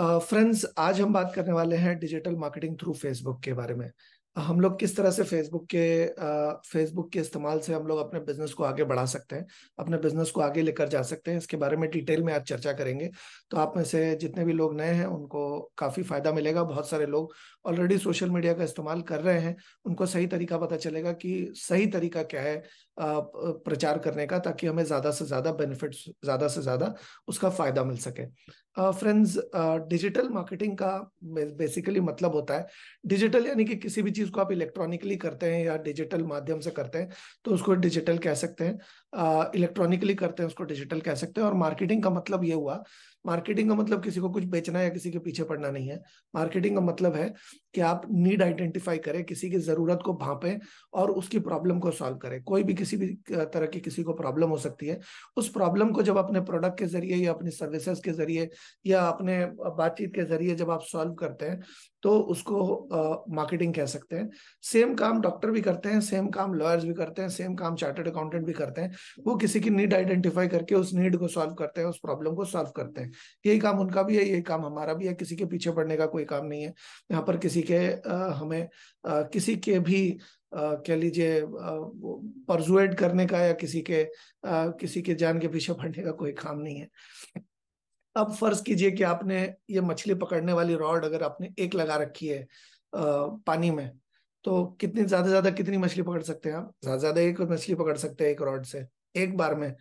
friends uh, आज हम बात करने वाले हैं डिजिटल मार्केटिंग थ्रू फेसबुक के बारे में हम लोग किस तरह से फेसबुक के फेसबुक के इस्तेमाल से हम लोग अपने बिजनेस को आगे बढ़ा सकते हैं अपने बिजनेस को आगे लेकर जा सकते हैं इसके बारे में डिटेल में आज चर्चा करेंगे तो आप में से जितने भी लोग नए हैं उनको काफी फायदा मिलेगा बहुत सारे लोग ऑलरेडी सोशल मीडिया का इस्तेमाल कर रहे हैं उनको सही तरीका पता चलेगा कि सही तरीका क्या है प्रचार करने का ताकि हमें ज़्यादा से ज़्यादा बेनिफिट ज़्यादा से ज़्यादा उसका फ़ायदा मिल सके फ्रेंड्स डिजिटल मार्केटिंग का बेसिकली मतलब होता है डिजिटल यानी कि किसी भी चीज़ को आप इलेक्ट्रॉनिकली करते हैं या डिजिटल माध्यम से करते हैं तो उसको डिजिटल कह सकते हैं इलेक्ट्रॉनिकली करते हैं उसको डिजिटल कह सकते हैं और मार्केटिंग का मतलब ये हुआ मार्केटिंग का मतलब किसी को कुछ बेचना या किसी के पीछे पड़ना नहीं है मार्केटिंग का मतलब है कि आप नीड आइडेंटिफाई करें किसी की जरूरत को भापें और उसकी प्रॉब्लम को सॉल्व करें कोई भी किसी भी तरह की किसी को प्रॉब्लम हो सकती है उस प्रॉब्लम को जब अपने प्रोडक्ट के जरिए या अपनी सर्विसेज के जरिए या अपने बातचीत के जरिए जब आप सॉल्व करते हैं तो उसको मार्केटिंग uh, कह सकते हैं सेम काम डॉक्टर भी करते हैं सेम काम लॉयर्स भी करते हैं सेम काम चार्टर्ड अकाउंटेंट भी करते हैं वो किसी की नीड आइडेंटिफाई करके उस नीड को सॉल्व करते हैं उस प्रॉब्लम को सॉल्व करते हैं यही काम उनका भी है यही काम हमारा भी है किसी के पीछे पड़ने का कोई काम नहीं है यहाँ पर किसी के uh, हमें uh, किसी के भी Uh, कह लीजिए परजुएट करने का या किसी के uh, किसी के जान के पीछे पड़ने का कोई काम नहीं है अब फर्ज कीजिए कि आपने ये मछली पकड़ने वाली रॉड अगर आपने एक लगा रखी है आ, पानी में तो कितनी ज्यादा ज्यादा कितनी मछली पकड़ सकते हैं आप ज्यादा ज्यादा एक मछली पकड़ सकते हैं एक रॉड से एक बार में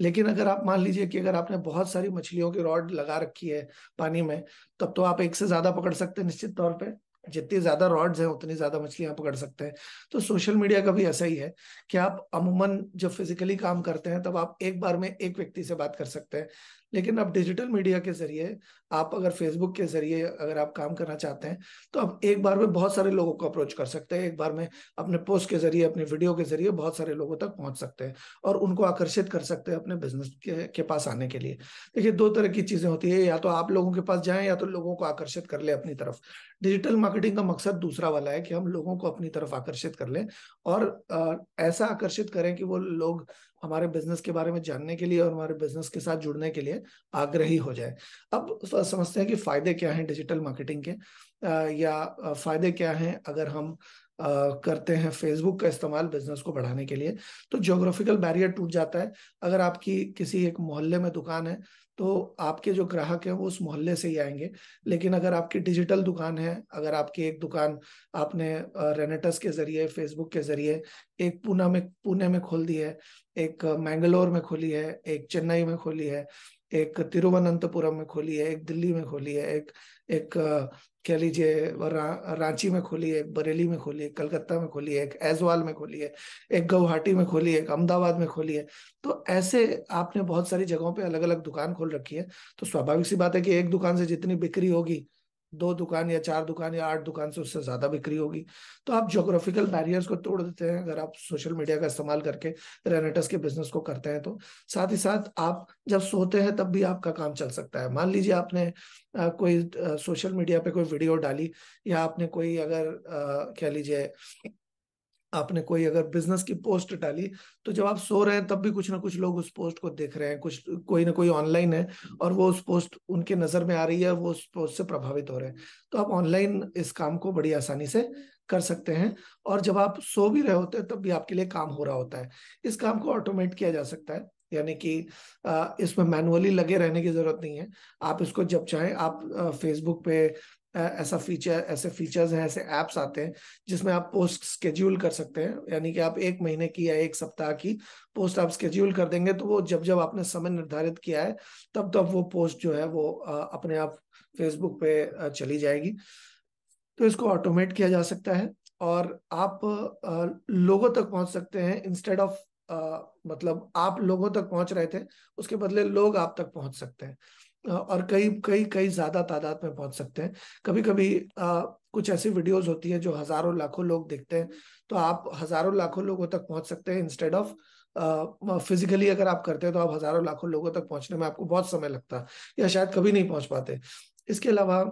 लेकिन अगर आप मान लीजिए कि अगर आपने बहुत सारी मछलियों की रॉड लगा रखी है पानी में तब तो आप एक से ज्यादा पकड़ सकते हैं निश्चित तौर पे जितनी ज्यादा रॉड्स हैं उतनी ज्यादा मछलियां पकड़ सकते हैं तो सोशल मीडिया का भी ऐसा ही है कि आप अमूमन जब फिजिकली काम करते हैं तब आप एक बार में एक व्यक्ति से बात कर सकते हैं लेकिन अब डिजिटल मीडिया के जरिए आप अगर फेसबुक के जरिए अगर आप काम करना चाहते हैं तो आप एक बार में बहुत सारे लोगों को अप्रोच कर सकते हैं एक बार में अपने पोस्ट के जरिए अपने वीडियो के जरिए बहुत सारे लोगों तक पहुंच सकते हैं और उनको आकर्षित कर सकते हैं अपने बिजनेस के, के पास आने के लिए देखिए दो तरह की चीजें होती है या तो आप लोगों के पास जाए या तो लोगों को आकर्षित कर ले अपनी तरफ डिजिटल मार्केटिंग का मकसद दूसरा वाला है कि हम लोगों को अपनी तरफ आकर्षित कर लें और ऐसा आकर्षित करें कि वो लोग हमारे बिजनेस के बारे में जानने के लिए और हमारे बिजनेस के साथ जुड़ने के लिए आग्रही हो जाए अब समझते हैं कि फायदे क्या हैं डिजिटल मार्केटिंग के या फायदे क्या हैं अगर हम करते हैं फेसबुक का इस्तेमाल बिजनेस को बढ़ाने के लिए तो ज्योग्राफिकल बैरियर टूट जाता है अगर आपकी किसी एक मोहल्ले में दुकान है तो आपके जो ग्राहक हैं वो उस मोहल्ले से ही आएंगे लेकिन अगर आपकी डिजिटल दुकान है अगर आपकी एक दुकान आपने रेनेटस के जरिए फेसबुक के जरिए एक पुणे में पुणे में खोल दी है एक मैंगलोर में खोली है एक चेन्नई में खोली है एक तिरुवनंतपुरम में खोली है एक दिल्ली में खोली है एक एक कह लीजिए रांची में खोली है एक बरेली में खोली है कलकत्ता में खोली है एक ऐजवाल में खोली है एक गुवाहाटी में खोली है एक अहमदाबाद में खोली है तो ऐसे आपने बहुत सारी जगहों पे अलग अलग दुकान खोल रखी है तो स्वाभाविक सी बात है कि एक दुकान से जितनी बिक्री होगी दो दुकान या चार दुकान या आठ दुकान से उससे ज्यादा बिक्री होगी तो आप जोग्राफिकल बैरियर्स को तोड़ देते हैं अगर आप सोशल मीडिया का इस्तेमाल करके रेनेटस के बिजनेस को करते हैं तो साथ ही साथ आप जब सोते हैं तब भी आपका काम चल सकता है मान लीजिए आपने कोई सोशल मीडिया पे कोई वीडियो डाली या आपने कोई अगर कह लीजिए आपने कोई अगर बिजनेस की पोस्ट डाली तो जब आप सो रहे हैं तब भी कुछ ना कुछ लोग उस पोस्ट को देख रहे हैं कुछ कोई ना कोई ऑनलाइन है और वो उस पोस्ट उनके नजर में आ रही है वो उस पोस्ट से प्रभावित हो रहे हैं तो आप ऑनलाइन इस काम को बड़ी आसानी से कर सकते हैं और जब आप सो भी रहे होते हैं तब भी आपके लिए काम हो रहा होता है इस काम को ऑटोमेट किया जा सकता है यानी कि इसमें मैनुअली लगे रहने की जरूरत नहीं है आप इसको जब चाहे आप फेसबुक पे ऐसा फीचर ऐसे फीचर्स हैं ऐसे ऐप्स आते हैं जिसमें आप पोस्ट स्केड्यूल कर सकते हैं यानी कि आप एक महीने की या एक सप्ताह की पोस्ट आप स्केड्यूल कर देंगे तो वो जब जब आपने समय निर्धारित किया है तब तब वो पोस्ट जो है वो अपने आप फेसबुक पे चली जाएगी तो इसको ऑटोमेट किया जा सकता है और आप लोगों तक पहुंच सकते हैं इंस्टेड ऑफ मतलब आप लोगों तक पहुंच रहे थे उसके बदले लोग आप तक पहुंच सकते हैं और कई कई कई ज्यादा तादाद में पहुंच सकते हैं कभी कभी आ, कुछ ऐसी वीडियोस होती है जो हजारों लाखों लोग देखते हैं तो आप हजारों लाखों लोगों तक पहुंच सकते हैं इंस्टेड ऑफ फिजिकली अगर आप करते हैं तो आप हजारों लाखों लोगों तक पहुंचने में आपको बहुत समय लगता है या शायद कभी नहीं पहुंच पाते इसके अलावा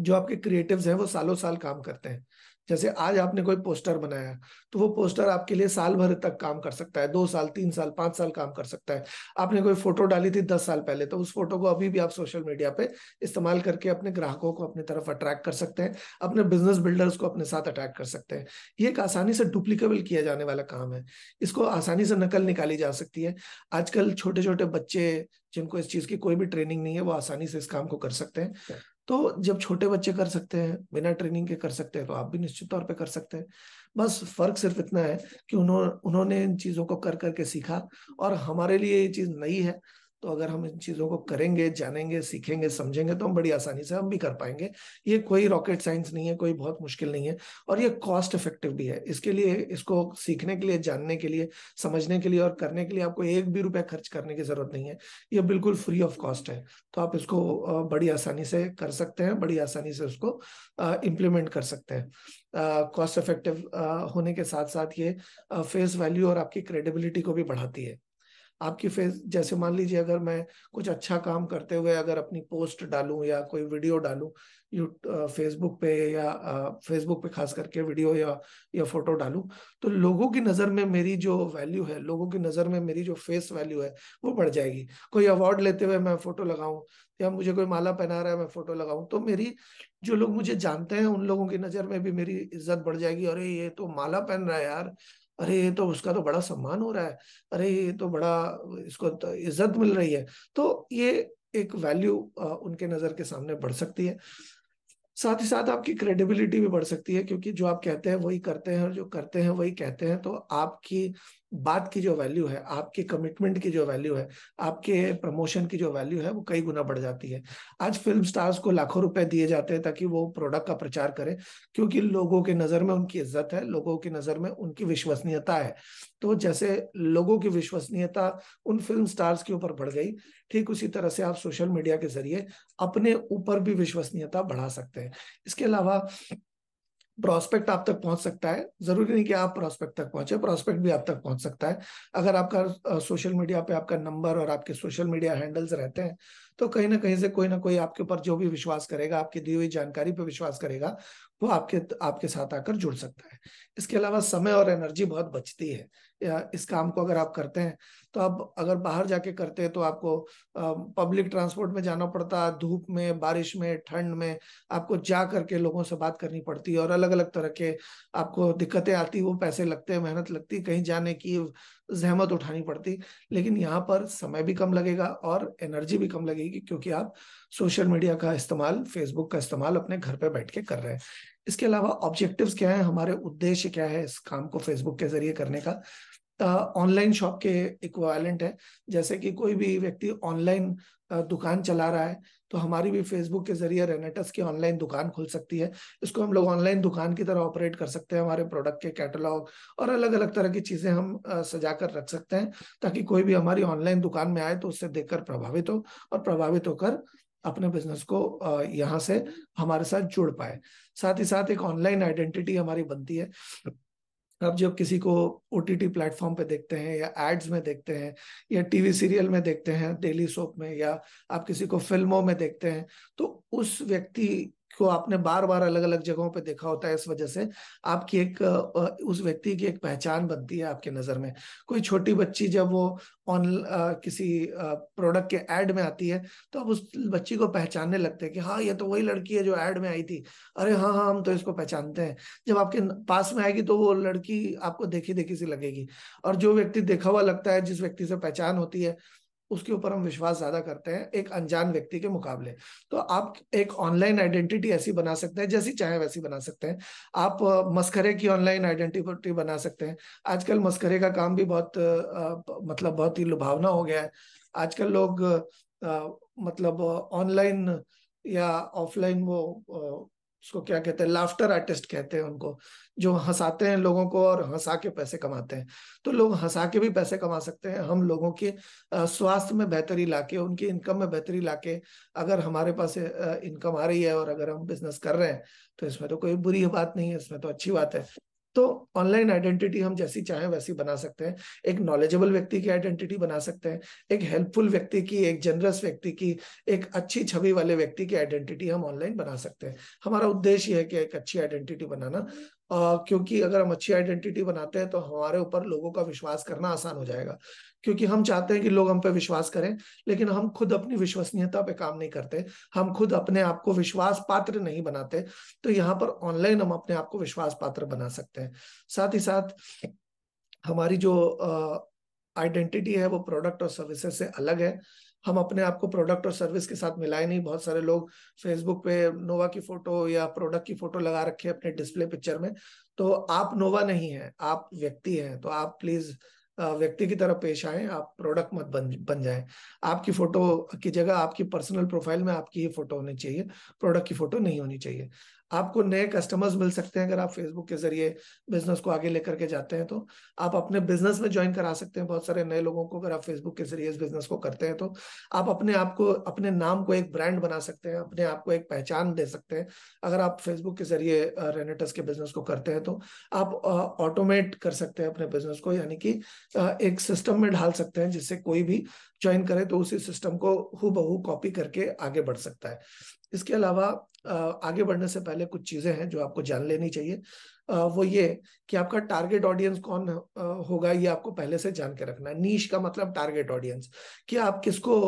जो आपके क्रिएटिव्स हैं वो सालों साल काम करते हैं जैसे आज आपने कोई पोस्टर बनाया तो वो पोस्टर आपके लिए साल भर तक काम कर सकता है दो साल तीन साल पांच साल काम कर सकता है आपने कोई फोटो डाली थी दस साल पहले तो उस फोटो को अभी भी आप सोशल मीडिया पे इस्तेमाल करके अपने ग्राहकों को अपनी तरफ अट्रैक्ट कर सकते हैं अपने बिजनेस बिल्डर्स को अपने साथ अट्रैक्ट कर सकते हैं ये एक आसानी से डुप्लीकेबल किया जाने वाला काम है इसको आसानी से नकल निकाली जा सकती है आजकल छोटे छोटे बच्चे जिनको इस चीज की कोई भी ट्रेनिंग नहीं है वो आसानी से इस काम को कर सकते हैं तो जब छोटे बच्चे कर सकते हैं बिना ट्रेनिंग के कर सकते हैं तो आप भी निश्चित तौर पे कर सकते हैं बस फर्क सिर्फ इतना है कि उन्होंने उन्होंने इन चीजों को कर करके सीखा और हमारे लिए ये चीज नई है तो अगर हम इन चीज़ों को करेंगे जानेंगे सीखेंगे समझेंगे तो हम बड़ी आसानी से हम भी कर पाएंगे ये कोई रॉकेट साइंस नहीं है कोई बहुत मुश्किल नहीं है और ये कॉस्ट इफेक्टिव भी है इसके लिए इसको सीखने के लिए जानने के लिए समझने के लिए और करने के लिए आपको एक भी रुपया खर्च करने की ज़रूरत नहीं है ये बिल्कुल फ्री ऑफ कॉस्ट है तो आप इसको बड़ी आसानी से कर सकते हैं बड़ी आसानी से उसको इम्प्लीमेंट कर सकते हैं कॉस्ट uh, इफेक्टिव uh, होने के साथ साथ ये फेस uh, वैल्यू और आपकी क्रेडिबिलिटी को भी बढ़ाती है आपकी फेस जैसे मान लीजिए अगर मैं कुछ अच्छा काम करते हुए अगर अपनी पोस्ट डालूं या कोई वीडियो डालूं यू फेसबुक पे या फेसबुक पे खास करके वीडियो या या फोटो डालूं तो लोगों की नज़र में मेरी जो वैल्यू है लोगों की नज़र में मेरी जो फेस वैल्यू है वो बढ़ जाएगी कोई अवार्ड लेते हुए मैं फोटो लगाऊं या मुझे कोई माला पहना रहा है मैं फोटो लगाऊं तो मेरी जो लोग मुझे जानते हैं उन लोगों की नज़र में भी मेरी इज्जत बढ़ जाएगी अरे ये तो माला पहन रहा है यार अरे ये तो उसका तो बड़ा सम्मान हो रहा है अरे ये तो बड़ा इसको तो इज्जत मिल रही है तो ये एक वैल्यू उनके नजर के सामने बढ़ सकती है साथ ही साथ आपकी क्रेडिबिलिटी भी बढ़ सकती है क्योंकि जो आप कहते हैं वही करते हैं और जो करते हैं वही कहते हैं तो आपकी बात की जो वैल्यू है आपके कमिटमेंट की जो वैल्यू है आपके प्रमोशन की जो वैल्यू है वो कई गुना बढ़ जाती है आज फिल्म स्टार्स को लाखों रुपए दिए जाते हैं ताकि वो प्रोडक्ट का प्रचार करें क्योंकि लोगों के नज़र में उनकी इज्जत है लोगों की नज़र में उनकी विश्वसनीयता है तो जैसे लोगों की विश्वसनीयता उन फिल्म स्टार्स के ऊपर बढ़ गई ठीक उसी तरह से आप सोशल मीडिया के जरिए अपने ऊपर भी विश्वसनीयता बढ़ा सकते हैं इसके अलावा प्रोस्पेक्ट आप तक पहुंच सकता है जरूरी नहीं कि आप प्रोस्पेक्ट तक पहुंचे प्रोस्पेक्ट भी आप तक पहुंच सकता है अगर आपका सोशल मीडिया पे आपका नंबर और आपके सोशल मीडिया हैंडल्स रहते हैं तो कहीं ना कहीं से कोई ना कोई आपके ऊपर जो भी विश्वास करेगा आपकी दी हुई जानकारी पर विश्वास करेगा वो आपके आपके साथ आकर जुड़ सकता है इसके अलावा समय और एनर्जी बहुत बचती है इस काम को अगर आप करते हैं तो आप अगर बाहर जाके करते हैं तो आपको पब्लिक ट्रांसपोर्ट में जाना पड़ता धूप में बारिश में ठंड में आपको जा करके लोगों से बात करनी पड़ती है और अलग अलग तरह के आपको दिक्कतें आती वो पैसे लगते हैं मेहनत लगती कहीं जाने की जहमत उठानी पड़ती लेकिन यहाँ पर समय भी कम लगेगा और एनर्जी भी कम लगेगी क्योंकि आप सोशल मीडिया का इस्तेमाल फेसबुक का इस्तेमाल अपने घर पे बैठ के कर रहे हैं इसके अलावा ऑब्जेक्टिव्स क्या है हमारे उद्देश्य क्या है इस काम को फेसबुक के जरिए करने का ऑनलाइन शॉप के इक्वालेंट है जैसे कि कोई भी व्यक्ति ऑनलाइन दुकान चला रहा है तो हमारी भी फेसबुक के जरिए रेनेटस की ऑनलाइन दुकान खुल सकती है इसको हम लोग ऑनलाइन दुकान की तरह ऑपरेट कर सकते हैं हमारे प्रोडक्ट के कैटलॉग और अलग अलग तरह की चीजें हम सजा कर रख सकते हैं ताकि कोई भी हमारी ऑनलाइन दुकान में आए तो उससे देखकर प्रभावित हो और प्रभावित होकर अपने बिजनेस को यहाँ से हमारे साथ जुड़ पाए साथ ही साथ एक ऑनलाइन आइडेंटिटी हमारी बनती है आप जब किसी को ओ टी टी प्लेटफॉर्म पे देखते हैं या एड्स में देखते हैं या टीवी सीरियल में देखते हैं डेली सोप में या आप किसी को फिल्मों में देखते हैं तो उस व्यक्ति को आपने बार बार अलग अलग जगहों पे देखा होता है इस वजह से आपकी एक उस व्यक्ति की एक पहचान बनती है आपके नजर में कोई छोटी बच्ची जब वो ऑन किसी प्रोडक्ट के एड में आती है तो आप उस बच्ची को पहचानने लगते हैं कि हाँ ये तो वही लड़की है जो एड में आई थी अरे हाँ हाँ हम तो इसको पहचानते हैं जब आपके पास में आएगी तो वो लड़की आपको देखी देखी सी लगेगी और जो व्यक्ति देखा हुआ लगता है जिस व्यक्ति से पहचान होती है उसके ऊपर हम विश्वास ज्यादा करते हैं एक अनजान व्यक्ति के मुकाबले तो आप एक ऑनलाइन आइडेंटिटी ऐसी बना सकते हैं जैसी चाहे वैसी बना सकते हैं आप मस्करे की ऑनलाइन आइडेंटिटी बना सकते हैं आजकल मस्करे का काम भी बहुत मतलब बहुत ही लुभावना हो गया है आजकल लोग मतलब ऑनलाइन या ऑफलाइन वो उसको क्या कहते हैं लाफ्टर आर्टिस्ट कहते हैं उनको जो हंसाते हैं लोगों को और हंसा के पैसे कमाते हैं तो लोग हंसा के भी पैसे कमा सकते हैं हम लोगों के स्वास्थ्य में बेहतरी लाके उनकी इनकम में बेहतरी लाके अगर हमारे पास इनकम आ रही है और अगर हम बिजनेस कर रहे हैं तो इसमें तो कोई बुरी बात नहीं है इसमें तो अच्छी बात है तो ऑनलाइन आइडेंटिटी हम जैसी चाहें वैसी बना सकते हैं एक नॉलेजेबल व्यक्ति की आइडेंटिटी बना सकते हैं एक हेल्पफुल व्यक्ति की एक जनरस व्यक्ति की एक अच्छी छवि वाले व्यक्ति की आइडेंटिटी हम ऑनलाइन बना सकते हैं हमारा उद्देश्य है कि एक अच्छी आइडेंटिटी बनाना क्योंकि अगर हम अच्छी आइडेंटिटी बनाते हैं तो हमारे ऊपर लोगों का विश्वास करना आसान हो जाएगा क्योंकि हम चाहते हैं कि लोग हम पे विश्वास करें लेकिन हम खुद अपनी विश्वसनीयता पे काम नहीं करते हम खुद अपने आप को विश्वास पात्र नहीं बनाते तो यहाँ पर ऑनलाइन हम अपने आप को विश्वास पात्र बना सकते हैं साथ ही साथ हमारी जो आइडेंटिटी है वो प्रोडक्ट और सर्विसेज से अलग है हम अपने आप को प्रोडक्ट और सर्विस के साथ मिलाए नहीं बहुत सारे लोग फेसबुक पे नोवा की फोटो या प्रोडक्ट की फोटो लगा रखे अपने डिस्प्ले पिक्चर में तो आप नोवा नहीं है आप व्यक्ति हैं तो आप प्लीज व्यक्ति की तरफ पेश आए आप प्रोडक्ट मत बन बन जाए आपकी फोटो की जगह आपकी पर्सनल प्रोफाइल में आपकी ही फोटो होनी चाहिए प्रोडक्ट की फोटो नहीं होनी चाहिए आपको नए कस्टमर्स मिल सकते हैं अगर आप फेसबुक के जरिए बिजनेस को आगे लेकर के जाते हैं तो आप अपने बिजनेस में ज्वाइन करा सकते हैं बहुत सारे नए लोगों को अगर आप फेसबुक के जरिए इस बिजनेस को करते हैं तो आप अपने आप को अपने नाम को एक ब्रांड बना सकते हैं अपने आप को एक पहचान दे सकते हैं अगर आप फेसबुक के जरिए रेनेटस के बिजनेस को करते हैं तो आप ऑटोमेट कर सकते हैं अपने बिजनेस को यानी कि एक सिस्टम में ढाल सकते हैं जिससे कोई भी ज्वाइन करे तो उसी सिस्टम को हु बहू कॉपी करके आगे बढ़ सकता है इसके अलावा आगे बढ़ने से पहले कुछ चीजें हैं जो आपको जान लेनी चाहिए वो ये कि आपका टारगेट ऑडियंस कौन होगा ये आपको पहले से जान के रखना है नीश का मतलब टारगेट ऑडियंस कि आप किसको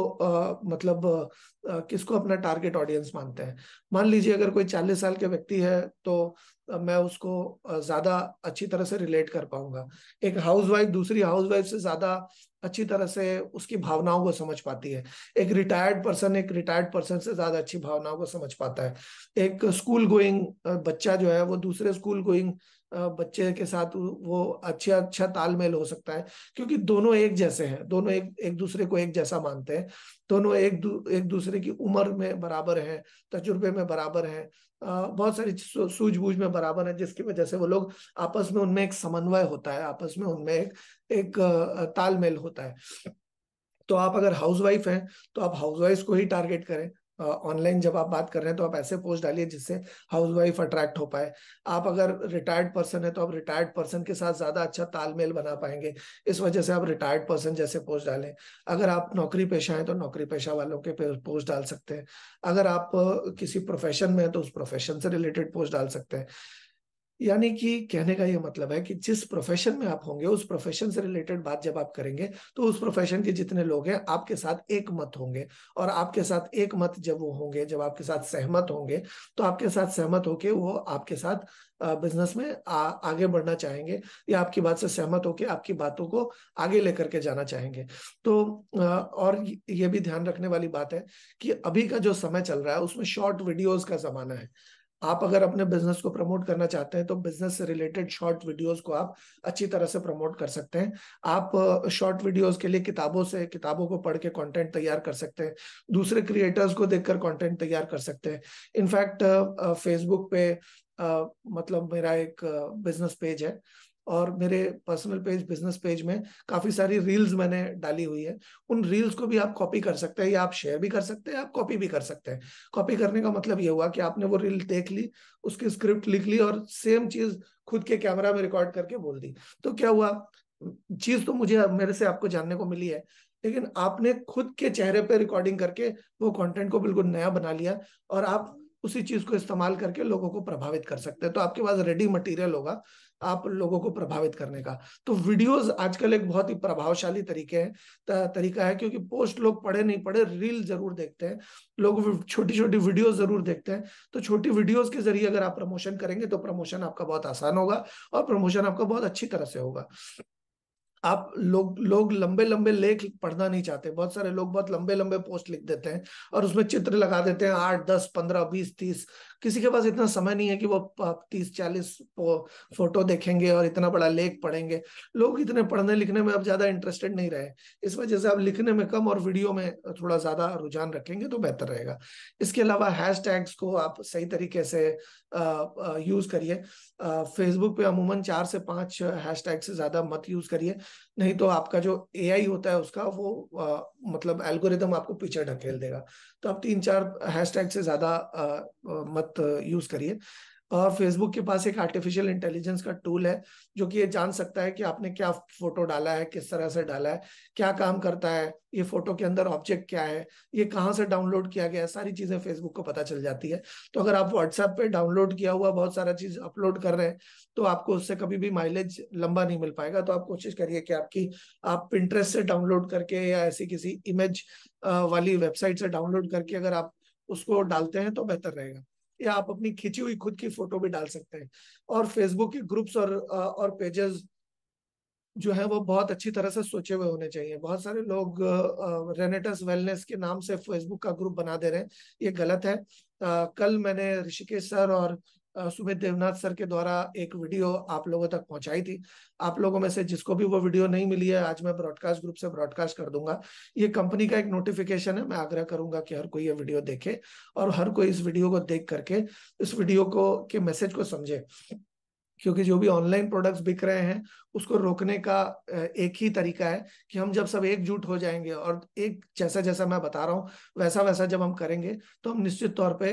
मतलब किसको अपना टारगेट ऑडियंस मानते हैं मान लीजिए अगर कोई चालीस साल के व्यक्ति है तो मैं उसको ज्यादा अच्छी तरह से रिलेट कर पाऊंगा एक हाउसवाइफ दूसरी हाउसवाइफ से ज्यादा अच्छी तरह से उसकी भावनाओं को समझ पाती है एक रिटायर्ड पर्सन एक रिटायर्ड पर्सन से ज्यादा अच्छी भावनाओं को समझ पाता है एक स्कूल गोइंग बच्चा जो है वो दूसरे स्कूल गोइंग कोचिंग बच्चे के साथ वो अच्छा अच्छा तालमेल हो सकता है क्योंकि दोनों एक जैसे हैं दोनों एक एक दूसरे को एक जैसा मानते हैं दोनों एक दू, एक दूसरे की उम्र में बराबर हैं तजुर्बे में बराबर हैं बहुत सारी सूझबूझ में बराबर है जिसकी वजह से वो लोग आपस में उनमें एक समन्वय होता है आपस में उनमें एक एक तालमेल होता है तो आप अगर हाउसवाइफ हैं तो आप हाउसवाइफ को ही टारगेट करें ऑनलाइन जब आप बात कर रहे हैं तो आप ऐसे पोस्ट डालिए जिससे हाउस वाइफ अट्रैक्ट हो पाए आप अगर रिटायर्ड पर्सन है तो आप रिटायर्ड पर्सन के साथ ज्यादा अच्छा तालमेल बना पाएंगे इस वजह से आप रिटायर्ड पर्सन जैसे पोस्ट डालें अगर आप नौकरी पेशा है तो नौकरी पेशा वालों के पोस्ट डाल सकते हैं अगर आप किसी प्रोफेशन में है तो उस प्रोफेशन से रिलेटेड पोस्ट डाल सकते हैं यानी कि कहने का ये मतलब है कि जिस प्रोफेशन में आप होंगे उस प्रोफेशन से रिलेटेड बात जब आप करेंगे तो उस प्रोफेशन के जितने लोग हैं आपके साथ एक मत होंगे और आपके साथ एक मत जब वो होंगे जब आपके साथ सहमत होंगे तो आपके साथ सहमत होके वो आपके साथ बिजनेस में आ, आगे बढ़ना चाहेंगे या आपकी बात से सहमत होके आपकी बातों को आगे लेकर के जाना चाहेंगे तो और ये भी ध्यान रखने वाली बात है कि अभी का जो समय चल रहा है उसमें शॉर्ट वीडियोज का जमाना है आप अगर अपने बिजनेस को प्रमोट करना चाहते हैं तो बिजनेस से रिलेटेड शॉर्ट वीडियोस को आप अच्छी तरह से प्रमोट कर सकते हैं आप शॉर्ट वीडियोस के लिए किताबों से किताबों को पढ़ के कॉन्टेंट तैयार कर सकते हैं दूसरे क्रिएटर्स को देखकर कंटेंट तैयार कर सकते हैं इनफैक्ट फेसबुक पे आ, मतलब मेरा एक बिजनेस पेज है और मेरे पर्सनल पेज बिजनेस पेज में काफ़ी सारी रील्स मैंने डाली हुई है उन रील्स को भी आप कॉपी कर सकते हैं या आप शेयर भी कर सकते हैं आप कॉपी भी कर सकते हैं कॉपी करने का मतलब ये हुआ कि आपने वो रील देख ली उसकी स्क्रिप्ट लिख ली और सेम चीज़ खुद के कैमरा में रिकॉर्ड करके बोल दी तो क्या हुआ चीज़ तो मुझे मेरे से आपको जानने को मिली है लेकिन आपने खुद के चेहरे पर रिकॉर्डिंग करके वो कंटेंट को बिल्कुल नया बना लिया और आप उसी चीज को इस्तेमाल करके लोगों को प्रभावित कर सकते हैं तो आपके पास रेडी मटेरियल होगा आप लोगों को प्रभावित करने का तो वीडियोस आजकल एक बहुत ही प्रभावशाली तरीके हैं तरीका है क्योंकि पोस्ट लोग पढ़े नहीं पढ़े रील जरूर देखते हैं लोग छोटी छोटी वीडियोस जरूर देखते हैं तो छोटी वीडियोस के जरिए अगर आप प्रमोशन करेंगे तो प्रमोशन आपका बहुत आसान होगा और प्रमोशन आपका बहुत अच्छी तरह से होगा आप लोग लोग लंबे लंबे लेख पढ़ना नहीं चाहते बहुत सारे लोग बहुत लंबे लंबे पोस्ट लिख देते हैं और उसमें चित्र लगा देते हैं आठ दस पंद्रह बीस तीस किसी के पास इतना समय नहीं है कि वो तीस चालीस फोटो देखेंगे और इतना बड़ा लेख पढ़ेंगे लोग इतने पढ़ने लिखने में अब ज्यादा इंटरेस्टेड नहीं रहे इस वजह से आप लिखने में कम और वीडियो में थोड़ा ज्यादा रुझान रखेंगे तो बेहतर रहेगा इसके अलावा हैश को आप सही तरीके से यूज करिए फेसबुक पे अमूमन चार से पांच हैश से ज्यादा मत यूज करिए नहीं तो आपका जो ए होता है उसका वो आ, मतलब एल्गोरिदम आपको पीछे ढकेल देगा तो आप तीन चार हैशटैग से ज्यादा मत यूज करिए फेसबुक के पास एक आर्टिफिशियल इंटेलिजेंस का टूल है जो कि ये जान सकता है कि आपने क्या फोटो डाला है किस तरह से डाला है क्या काम करता है ये फोटो के अंदर ऑब्जेक्ट क्या है ये कहाँ से डाउनलोड किया गया है सारी चीजें फेसबुक को पता चल जाती है तो अगर आप व्हाट्सएप पे डाउनलोड किया हुआ बहुत सारा चीज अपलोड कर रहे हैं तो आपको उससे कभी भी माइलेज लंबा नहीं मिल पाएगा तो आप कोशिश करिए कि आपकी आप पिंटरेस्ट से डाउनलोड करके या ऐसी किसी इमेज वाली वेबसाइट से डाउनलोड करके अगर आप उसको डालते हैं तो बेहतर रहेगा या आप अपनी खींची हुई खुद की फोटो भी डाल सकते हैं और फेसबुक के ग्रुप्स और और पेजेस जो है वो बहुत अच्छी तरह से सोचे हुए होने चाहिए बहुत सारे लोग रेनेटस वेलनेस के नाम से फेसबुक का ग्रुप बना दे रहे हैं ये गलत है आ, कल मैंने ऋषिकेश सर और सुमित देवनाथ सर के द्वारा एक वीडियो आप लोगों तक पहुंचाई थी आप लोगों में से जिसको भी वो वीडियो नहीं मिली है आज मैं ब्रॉडकास्ट ग्रुप से ब्रॉडकास्ट कर दूंगा ये कंपनी का एक नोटिफिकेशन है मैं आग्रह करूंगा कि हर कोई ये वीडियो देखे और हर कोई इस वीडियो को देख करके इस वीडियो को के मैसेज को समझे क्योंकि जो भी ऑनलाइन प्रोडक्ट्स बिक रहे हैं उसको रोकने का एक ही तरीका है कि हम जब सब एकजुट हो जाएंगे और एक जैसा जैसा मैं बता रहा हूँ वैसा वैसा जब हम करेंगे तो हम निश्चित तौर पे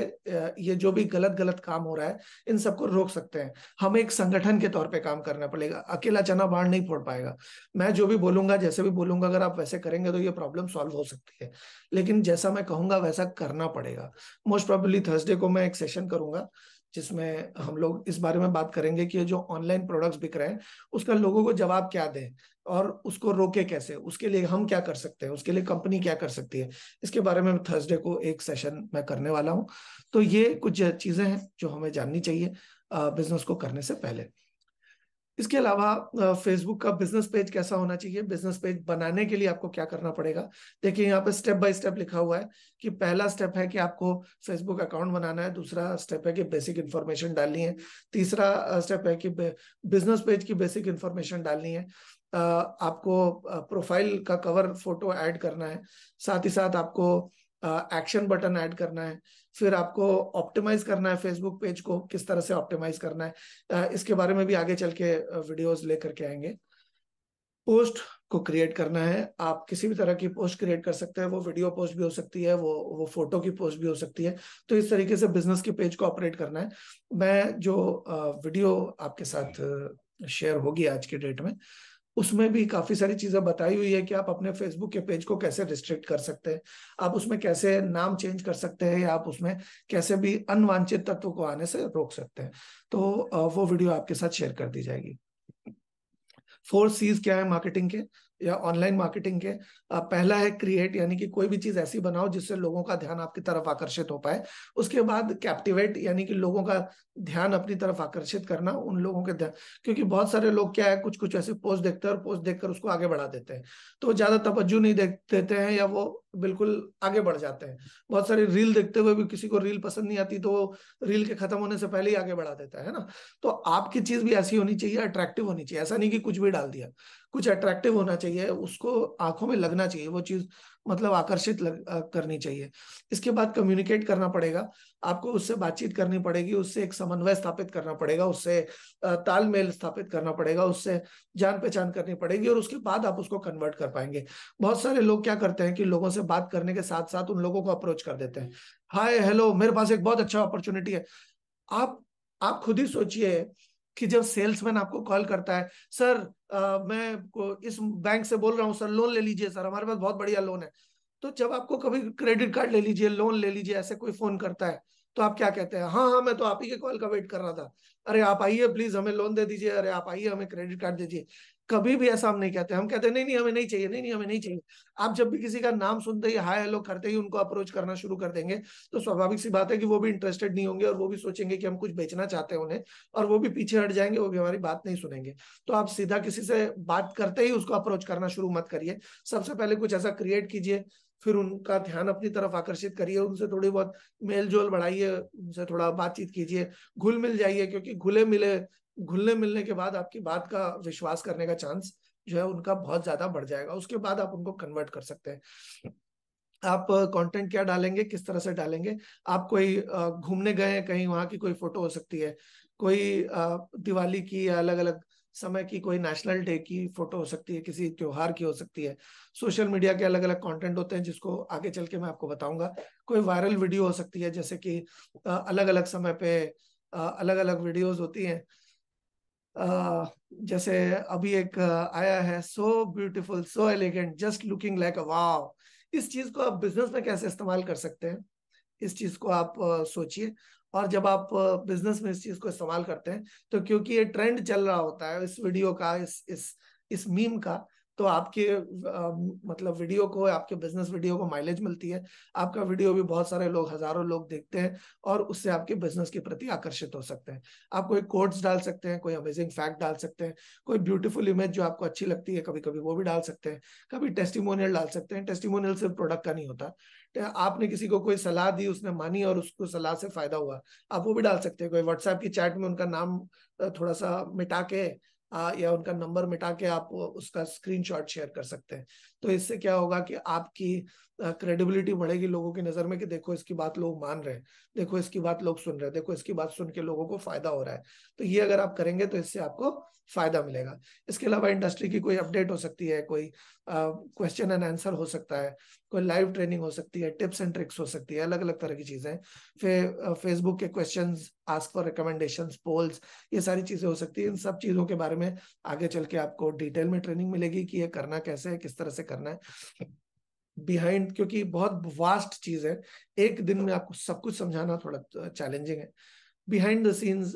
ये जो भी गलत गलत काम हो रहा है इन सबको रोक सकते हैं हमें एक संगठन के तौर पे काम करना पड़ेगा अकेला चना बाढ़ नहीं फोड़ पाएगा मैं जो भी बोलूंगा जैसे भी बोलूंगा अगर आप वैसे करेंगे तो ये प्रॉब्लम सॉल्व हो सकती है लेकिन जैसा मैं कहूंगा वैसा करना पड़ेगा मोस्ट प्रॉबली थर्सडे को मैं एक सेशन करूंगा जिसमें हम लोग इस बारे में बात करेंगे कि जो ऑनलाइन प्रोडक्ट्स बिक रहे हैं उसका लोगों को जवाब क्या दें और उसको रोके कैसे उसके लिए हम क्या कर सकते हैं उसके लिए कंपनी क्या कर सकती है इसके बारे में थर्सडे को एक सेशन मैं करने वाला हूँ तो ये कुछ चीज़ें हैं जो हमें जाननी चाहिए बिजनेस को करने से पहले इसके अलावा फेसबुक का बिजनेस पेज कैसा होना चाहिए बिजनेस पेज बनाने के लिए आपको क्या करना पड़ेगा देखिए यहाँ पे स्टेप बाय स्टेप लिखा हुआ है कि पहला स्टेप है कि आपको फेसबुक अकाउंट बनाना है दूसरा स्टेप है कि बेसिक इन्फॉर्मेशन डालनी है तीसरा स्टेप है कि बिजनेस पेज की बेसिक इन्फॉर्मेशन डालनी है आपको प्रोफाइल का कवर फोटो ऐड करना है साथ ही साथ आपको एक्शन बटन ऐड करना है फिर आपको ऑप्टिमाइज करना है फेसबुक पेज को किस तरह से ऑप्टिमाइज करना है इसके बारे में भी आगे चल के वीडियोज लेकर के आएंगे पोस्ट को क्रिएट करना है आप किसी भी तरह की पोस्ट क्रिएट कर सकते हैं वो वीडियो पोस्ट भी हो सकती है वो वो फोटो की पोस्ट भी हो सकती है तो इस तरीके से बिजनेस के पेज को ऑपरेट करना है मैं जो वीडियो आपके साथ शेयर होगी आज के डेट में उसमें भी काफी सारी चीजें बताई हुई है कि आप अपने फेसबुक के पेज को कैसे रिस्ट्रिक्ट कर सकते हैं आप उसमें कैसे नाम चेंज कर सकते हैं या आप उसमें कैसे भी अनवांछित तत्व को आने से रोक सकते हैं तो वो वीडियो आपके साथ शेयर कर दी जाएगी फोर सीज क्या है मार्केटिंग के या ऑनलाइन मार्केटिंग के पहला है क्रिएट यानी कि कोई भी चीज ऐसी बनाओ जिससे लोगों का ध्यान आपकी तरफ आकर्षित हो पाए उसके बाद कैप्टिवेट यानी कि लोगों का ध्यान अपनी तरफ आकर्षित करना उन लोगों के ध्यान क्योंकि बहुत सारे लोग क्या है कुछ कुछ ऐसे पोस्ट देखते हैं और पोस्ट देखकर उसको आगे बढ़ा देते हैं तो ज्यादा तवज्जो नहीं देख देते हैं या वो बिल्कुल आगे बढ़ जाते हैं बहुत सारी रील देखते हुए भी किसी को रील पसंद नहीं आती तो वो रील के खत्म होने से पहले ही आगे बढ़ा देता है ना तो आपकी चीज भी ऐसी होनी चाहिए अट्रैक्टिव होनी चाहिए ऐसा नहीं कि कुछ भी डाल दिया कुछ अट्रैक्टिव होना चाहिए उसको आंखों में लगना चाहिए वो चीज मतलब आकर्षित लग, करनी चाहिए इसके बाद कम्युनिकेट करना पड़ेगा आपको उससे बातचीत करनी पड़ेगी उससे एक समन्वय स्थापित करना पड़ेगा उससे तालमेल स्थापित करना पड़ेगा उससे जान पहचान करनी पड़ेगी और उसके बाद आप उसको कन्वर्ट कर पाएंगे बहुत सारे लोग क्या करते हैं कि लोगों से बात करने के साथ साथ उन लोगों को अप्रोच कर देते हैं हाय हेलो मेरे पास एक बहुत अच्छा अपॉर्चुनिटी है आप आप खुद ही सोचिए कि जब सेल्समैन आपको कॉल करता है सर आ, मैं इस बैंक से बोल रहा हूँ सर लोन ले लीजिए सर हमारे पास बहुत बढ़िया लोन है तो जब आपको कभी क्रेडिट कार्ड ले लीजिए लोन ले लीजिए ऐसे कोई फोन करता है तो आप क्या कहते हैं हाँ हाँ मैं तो आप ही के कॉल का वेट कर रहा था अरे आप आइए प्लीज हमें लोन दे दीजिए अरे आप आइए हमें क्रेडिट कार्ड दीजिए कभी भी ऐसा हम नहीं कहते हम कहते नहीं नहीं हमें नहीं चाहिए नहीं नहीं हमें नहीं चाहिए आप जब भी किसी का नाम सुनते ही हाय हेलो करते ही उनको अप्रोच करना शुरू कर देंगे तो स्वाभाविक सी बात है कि वो भी इंटरेस्टेड नहीं होंगे और वो भी सोचेंगे कि हम कुछ बेचना चाहते हैं उन्हें और वो भी पीछे हट जाएंगे वो भी हमारी बात नहीं सुनेंगे तो आप सीधा किसी से बात करते ही उसको अप्रोच करना शुरू मत करिए सबसे पहले कुछ ऐसा क्रिएट कीजिए फिर उनका ध्यान अपनी तरफ आकर्षित करिए उनसे थोड़ी बहुत मेल जोल बढ़ाइए उनसे थोड़ा बातचीत कीजिए घुल मिल जाइए क्योंकि घुले मिले घुलने मिलने के बाद आपकी बात का विश्वास करने का चांस जो है उनका बहुत ज्यादा बढ़ जाएगा उसके बाद आप उनको कन्वर्ट कर सकते हैं आप कंटेंट क्या डालेंगे किस तरह से डालेंगे आप कोई घूमने गए कहीं वहां की कोई फोटो हो सकती है कोई दिवाली की या अलग अलग समय की कोई नेशनल डे की फोटो हो सकती है किसी त्योहार की हो सकती है सोशल मीडिया के अलग अलग कंटेंट होते हैं जिसको आगे चल के मैं आपको बताऊंगा कोई वायरल वीडियो हो सकती है जैसे कि अलग अलग समय पे अलग अलग वीडियोस होती हैं जैसे अभी एक आया है so beautiful so elegant just looking like a wow इस चीज को आप बिजनेस में कैसे इस्तेमाल कर सकते हैं इस चीज को आप सोचिए और जब आप बिजनेस में इस चीज को इस्तेमाल करते हैं तो क्योंकि ये ट्रेंड चल रहा होता है इस वीडियो का इस इस इस मीम का तो आपके आ, मतलब वीडियो को आपके बिजनेस वीडियो को माइलेज मिलती है आपका वीडियो भी बहुत सारे लोग हजारों लोग देखते हैं और उससे आपके बिजनेस के प्रति आकर्षित हो सकते हैं आप कोई कोड्स डाल सकते हैं कोई अमेजिंग फैक्ट डाल सकते हैं कोई ब्यूटीफुल इमेज जो आपको अच्छी लगती है कभी कभी वो भी डाल सकते हैं कभी टेस्टिमोनियल डाल सकते हैं टेस्टिमोनियल सिर्फ प्रोडक्ट का नहीं होता तो आपने किसी को कोई सलाह दी उसने मानी और उसको सलाह से फायदा हुआ आप वो भी डाल सकते हैं कोई व्हाट्सएप की चैट में उनका नाम थोड़ा सा मिटा के या उनका नंबर मिटा के आप उसका स्क्रीनशॉट शेयर कर सकते हैं तो इससे क्या होगा कि आपकी क्रेडिबिलिटी बढ़ेगी लोगों की नज़र में कि देखो इसकी बात लोग मान रहे हैं देखो इसकी बात लोग सुन रहे हैं देखो इसकी बात सुन के लोगों को फायदा हो रहा है तो ये अगर आप करेंगे तो इससे आपको फायदा मिलेगा इसके अलावा इंडस्ट्री की कोई अपडेट हो सकती है कोई क्वेश्चन एंड आंसर हो सकता है कोई लाइव ट्रेनिंग हो सकती है टिप्स एंड ट्रिक्स हो सकती है अलग अलग तरह की चीजें फिर फेसबुक के question ask for recommendation polls ये सारी चीजें हो सकती है इन सब चीजों के बारे में आगे चल के आपको डिटेल में ट्रेनिंग मिलेगी कि ये करना कैसे है किस तरह से करना करना है बिहाइंड क्योंकि बहुत वास्ट चीज है एक दिन में आपको सब कुछ समझाना थोड़ा चैलेंजिंग है बिहाइंड द सीन्स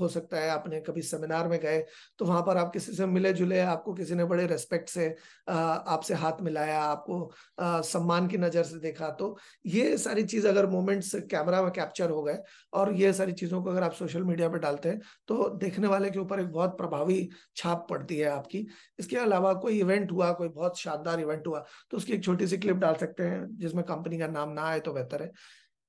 हो सकता है आपने कभी सेमिनार में गए तो वहां पर आप किसी से मिले जुले आपको किसी ने बड़े रेस्पेक्ट से आपसे हाथ मिलाया आपको uh, सम्मान की नज़र से देखा तो ये सारी चीज़ अगर मोमेंट्स कैमरा में कैप्चर हो गए और ये सारी चीज़ों को अगर आप सोशल मीडिया पर डालते हैं तो देखने वाले के ऊपर एक बहुत प्रभावी छाप पड़ती है आपकी इसके अलावा कोई इवेंट हुआ कोई बहुत शानदार इवेंट हुआ तो उसकी एक छोटी सी क्लिप डाल सकते हैं जिसमें कंपनी का नाम ना आए तो बेहतर है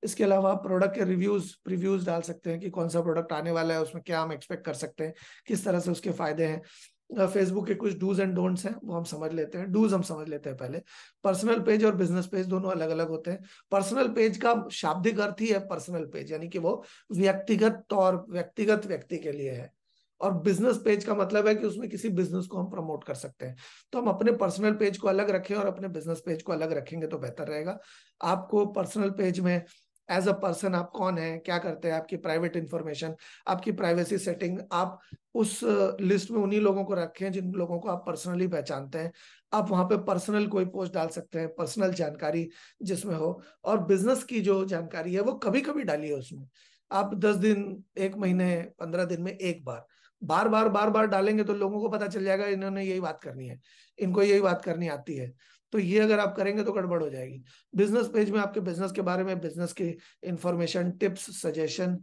इसके अलावा प्रोडक्ट के रिव्यूज रिव्यूज डाल सकते हैं कि कौन सा प्रोडक्ट आने वाला है उसमें क्या हम एक्सपेक्ट कर सकते हैं किस तरह से उसके फायदे हैं फेसबुक के कुछ डूज एंड डोंट्स हैं वो हम समझ लेते हैं डूज हम समझ लेते हैं पहले पर्सनल पेज और बिजनेस पेज दोनों अलग अलग होते हैं पर्सनल पेज का शाब्दिक अर्थ ही है पर्सनल पेज यानी कि वो व्यक्तिगत तौर व्यक्तिगत व्यक्ति के लिए है और बिजनेस पेज का मतलब है कि उसमें किसी बिजनेस को हम प्रमोट कर सकते हैं तो हम अपने पर्सनल पेज को अलग रखें और अपने बिजनेस पेज को अलग रखेंगे तो बेहतर रहेगा आपको पर्सनल पेज में एज अ पर्सन आप कौन है क्या करते हैं आपकी प्राइवेट इंफॉर्मेशन आपकी प्राइवेसी सेटिंग आप उस लिस्ट में उन्हीं लोगों को हैं जिन लोगों को आप पर्सनली पहचानते हैं आप वहां पे पर्सनल कोई पोस्ट डाल सकते हैं पर्सनल जानकारी जिसमें हो और बिजनेस की जो जानकारी है वो कभी कभी डालिए उसमें आप दस दिन एक महीने पंद्रह दिन में एक बार बार बार बार बार डालेंगे तो लोगों को पता चल जाएगा इन्होंने यही बात करनी है इनको यही बात करनी आती है तो ये अगर आप करेंगे तो गड़बड़ हो जाएगी बिजनेस पेज में आपके बिजनेस के बारे में बिजनेस के इंफॉर्मेशन टिप्स सजेशन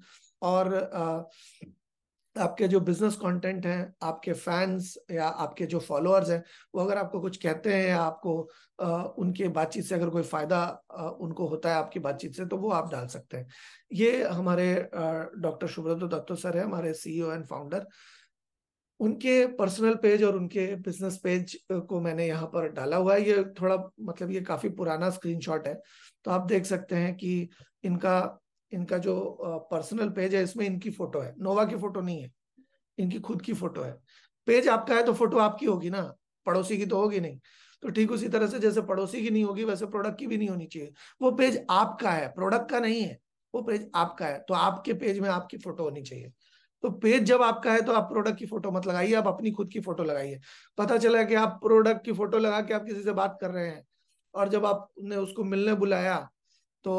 और आ, आपके जो बिजनेस कंटेंट हैं आपके फैंस या आपके जो फॉलोअर्स हैं वो अगर आपको कुछ कहते हैं या आपको आ, उनके बातचीत से अगर कोई फायदा आ, उनको होता है आपकी बातचीत से तो वो आप डाल सकते हैं ये हमारे डॉक्टर सुब्रतो दत्तो सर है हमारे सीईओ एंड फाउंडर उनके पर्सनल पेज और उनके बिजनेस पेज को मैंने यहाँ पर डाला हुआ है ये थोड़ा मतलब ये काफी पुराना स्क्रीनशॉट है तो आप देख सकते हैं कि इनका इनका जो पर्सनल पेज है इसमें इनकी फोटो है नोवा की फोटो नहीं है इनकी खुद की फोटो है पेज आपका है तो फोटो आपकी होगी ना पड़ोसी की तो होगी नहीं तो ठीक उसी तरह से जैसे पड़ोसी की नहीं होगी वैसे प्रोडक्ट की भी नहीं होनी चाहिए वो पेज आपका है प्रोडक्ट का नहीं है वो पेज आपका है तो आपके पेज में आपकी फोटो होनी चाहिए तो पेज जब आपका है तो आप प्रोडक्ट की फोटो मत लगाइए आप अपनी खुद की फोटो लगाइए पता चला कि आप प्रोडक्ट की फोटो लगा के आप किसी से बात कर रहे हैं और जब आपने उसको मिलने बुलाया तो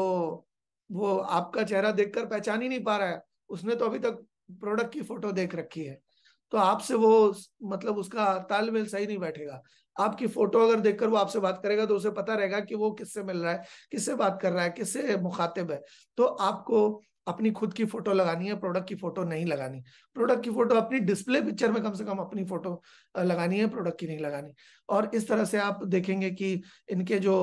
वो आपका चेहरा देखकर पहचान ही नहीं पा रहा है उसने तो अभी तक प्रोडक्ट की फोटो देख रखी है तो आपसे वो मतलब उसका तालमेल सही नहीं बैठेगा आपकी फोटो अगर देखकर वो आपसे बात करेगा तो उसे पता रहेगा कि वो किससे मिल रहा है किससे बात कर रहा है किससे मुखातिब है तो आपको अपनी खुद की फोटो लगानी है प्रोडक्ट की फोटो नहीं लगानी प्रोडक्ट की फोटो अपनी डिस्प्ले पिक्चर में कम से कम अपनी फोटो लगानी है प्रोडक्ट की नहीं लगानी और इस तरह से आप देखेंगे कि इनके जो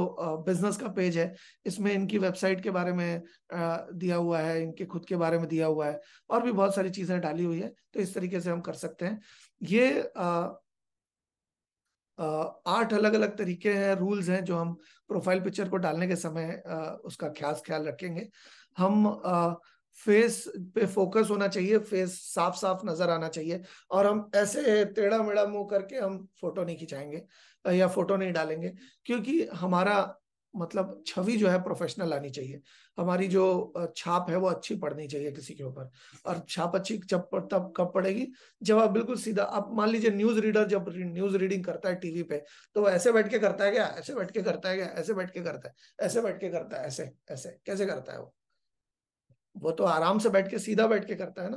बिजनेस का पेज है इसमें इनकी वेबसाइट के बारे में दिया हुआ है इनके खुद के बारे में दिया हुआ है और भी बहुत सारी चीजें डाली हुई है तो इस तरीके से हम कर सकते हैं ये आठ अलग अलग तरीके हैं रूल्स हैं जो हम प्रोफाइल पिक्चर को डालने के समय उसका खास ख्याल रखेंगे हम फेस पे फोकस होना चाहिए फेस साफ साफ नजर आना चाहिए और हम ऐसे टेढ़ा मेढ़ा मुंह करके हम फोटो नहीं खिंचाएंगे या फोटो नहीं डालेंगे क्योंकि हमारा मतलब छवि जो है प्रोफेशनल आनी चाहिए हमारी जो छाप है वो अच्छी पड़नी चाहिए किसी के ऊपर और छाप अच्छी जब तब कब पड़ेगी जब आप बिल्कुल सीधा आप मान लीजिए न्यूज रीडर जब न्यूज रीडिंग करता है टीवी पे तो वो ऐसे बैठ के करता है क्या ऐसे बैठ के करता है क्या ऐसे बैठ के करता है ऐसे बैठ के करता है ऐसे ऐसे कैसे करता है वो वो तो आराम से बैठ के सीधा बैठ के करता है ना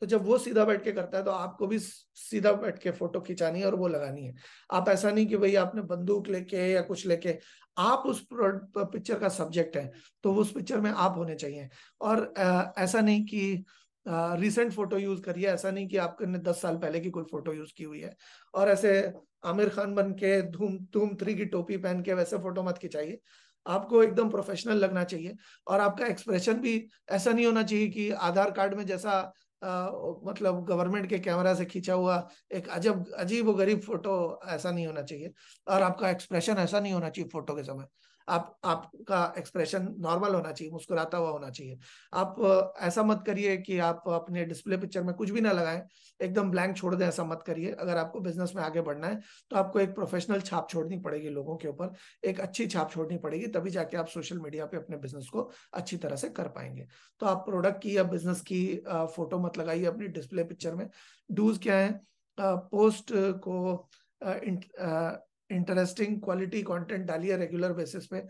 तो जब वो सीधा बैठ के करता है तो आपको भी सीधा बैठ के फोटो खिंचानी है और वो लगानी है आप ऐसा नहीं कि भाई आपने बंदूक लेके या कुछ लेके आप उस पिक्चर का सब्जेक्ट है तो उस पिक्चर में आप होने चाहिए और ऐसा नहीं कि रिसेंट फोटो यूज करिए ऐसा नहीं कि आपने दस साल पहले की कोई फोटो यूज की हुई है और ऐसे आमिर खान बन के धूम धूम थ्री की टोपी पहन के वैसे फोटो मत खिंचाइए आपको एकदम प्रोफेशनल लगना चाहिए और आपका एक्सप्रेशन भी ऐसा नहीं होना चाहिए कि आधार कार्ड में जैसा आ, मतलब गवर्नमेंट के कैमरा से खींचा हुआ एक अजब अजीब गरीब फोटो ऐसा नहीं होना चाहिए और आपका एक्सप्रेशन ऐसा नहीं होना चाहिए फोटो के समय आप आपका एक्सप्रेशन नॉर्मल होना चाहिए मुस्कुराता हुआ होना चाहिए आप ऐसा मत करिए कि आप अपने डिस्प्ले पिक्चर में कुछ भी ना लगाएं एकदम ब्लैंक छोड़ दें ऐसा मत करिए अगर आपको बिजनेस में आगे बढ़ना है तो आपको एक प्रोफेशनल छाप छोड़नी पड़ेगी लोगों के ऊपर एक अच्छी छाप छोड़नी पड़ेगी तभी जाके आप सोशल मीडिया पे अपने बिजनेस को अच्छी तरह से कर पाएंगे तो आप प्रोडक्ट की या बिजनेस की फोटो मत लगाइए अपनी डिस्प्ले पिक्चर में डूज क्या है पोस्ट को इंटरेस्टिंग क्वालिटी कंटेंट डालिए रेगुलर बेसिस पे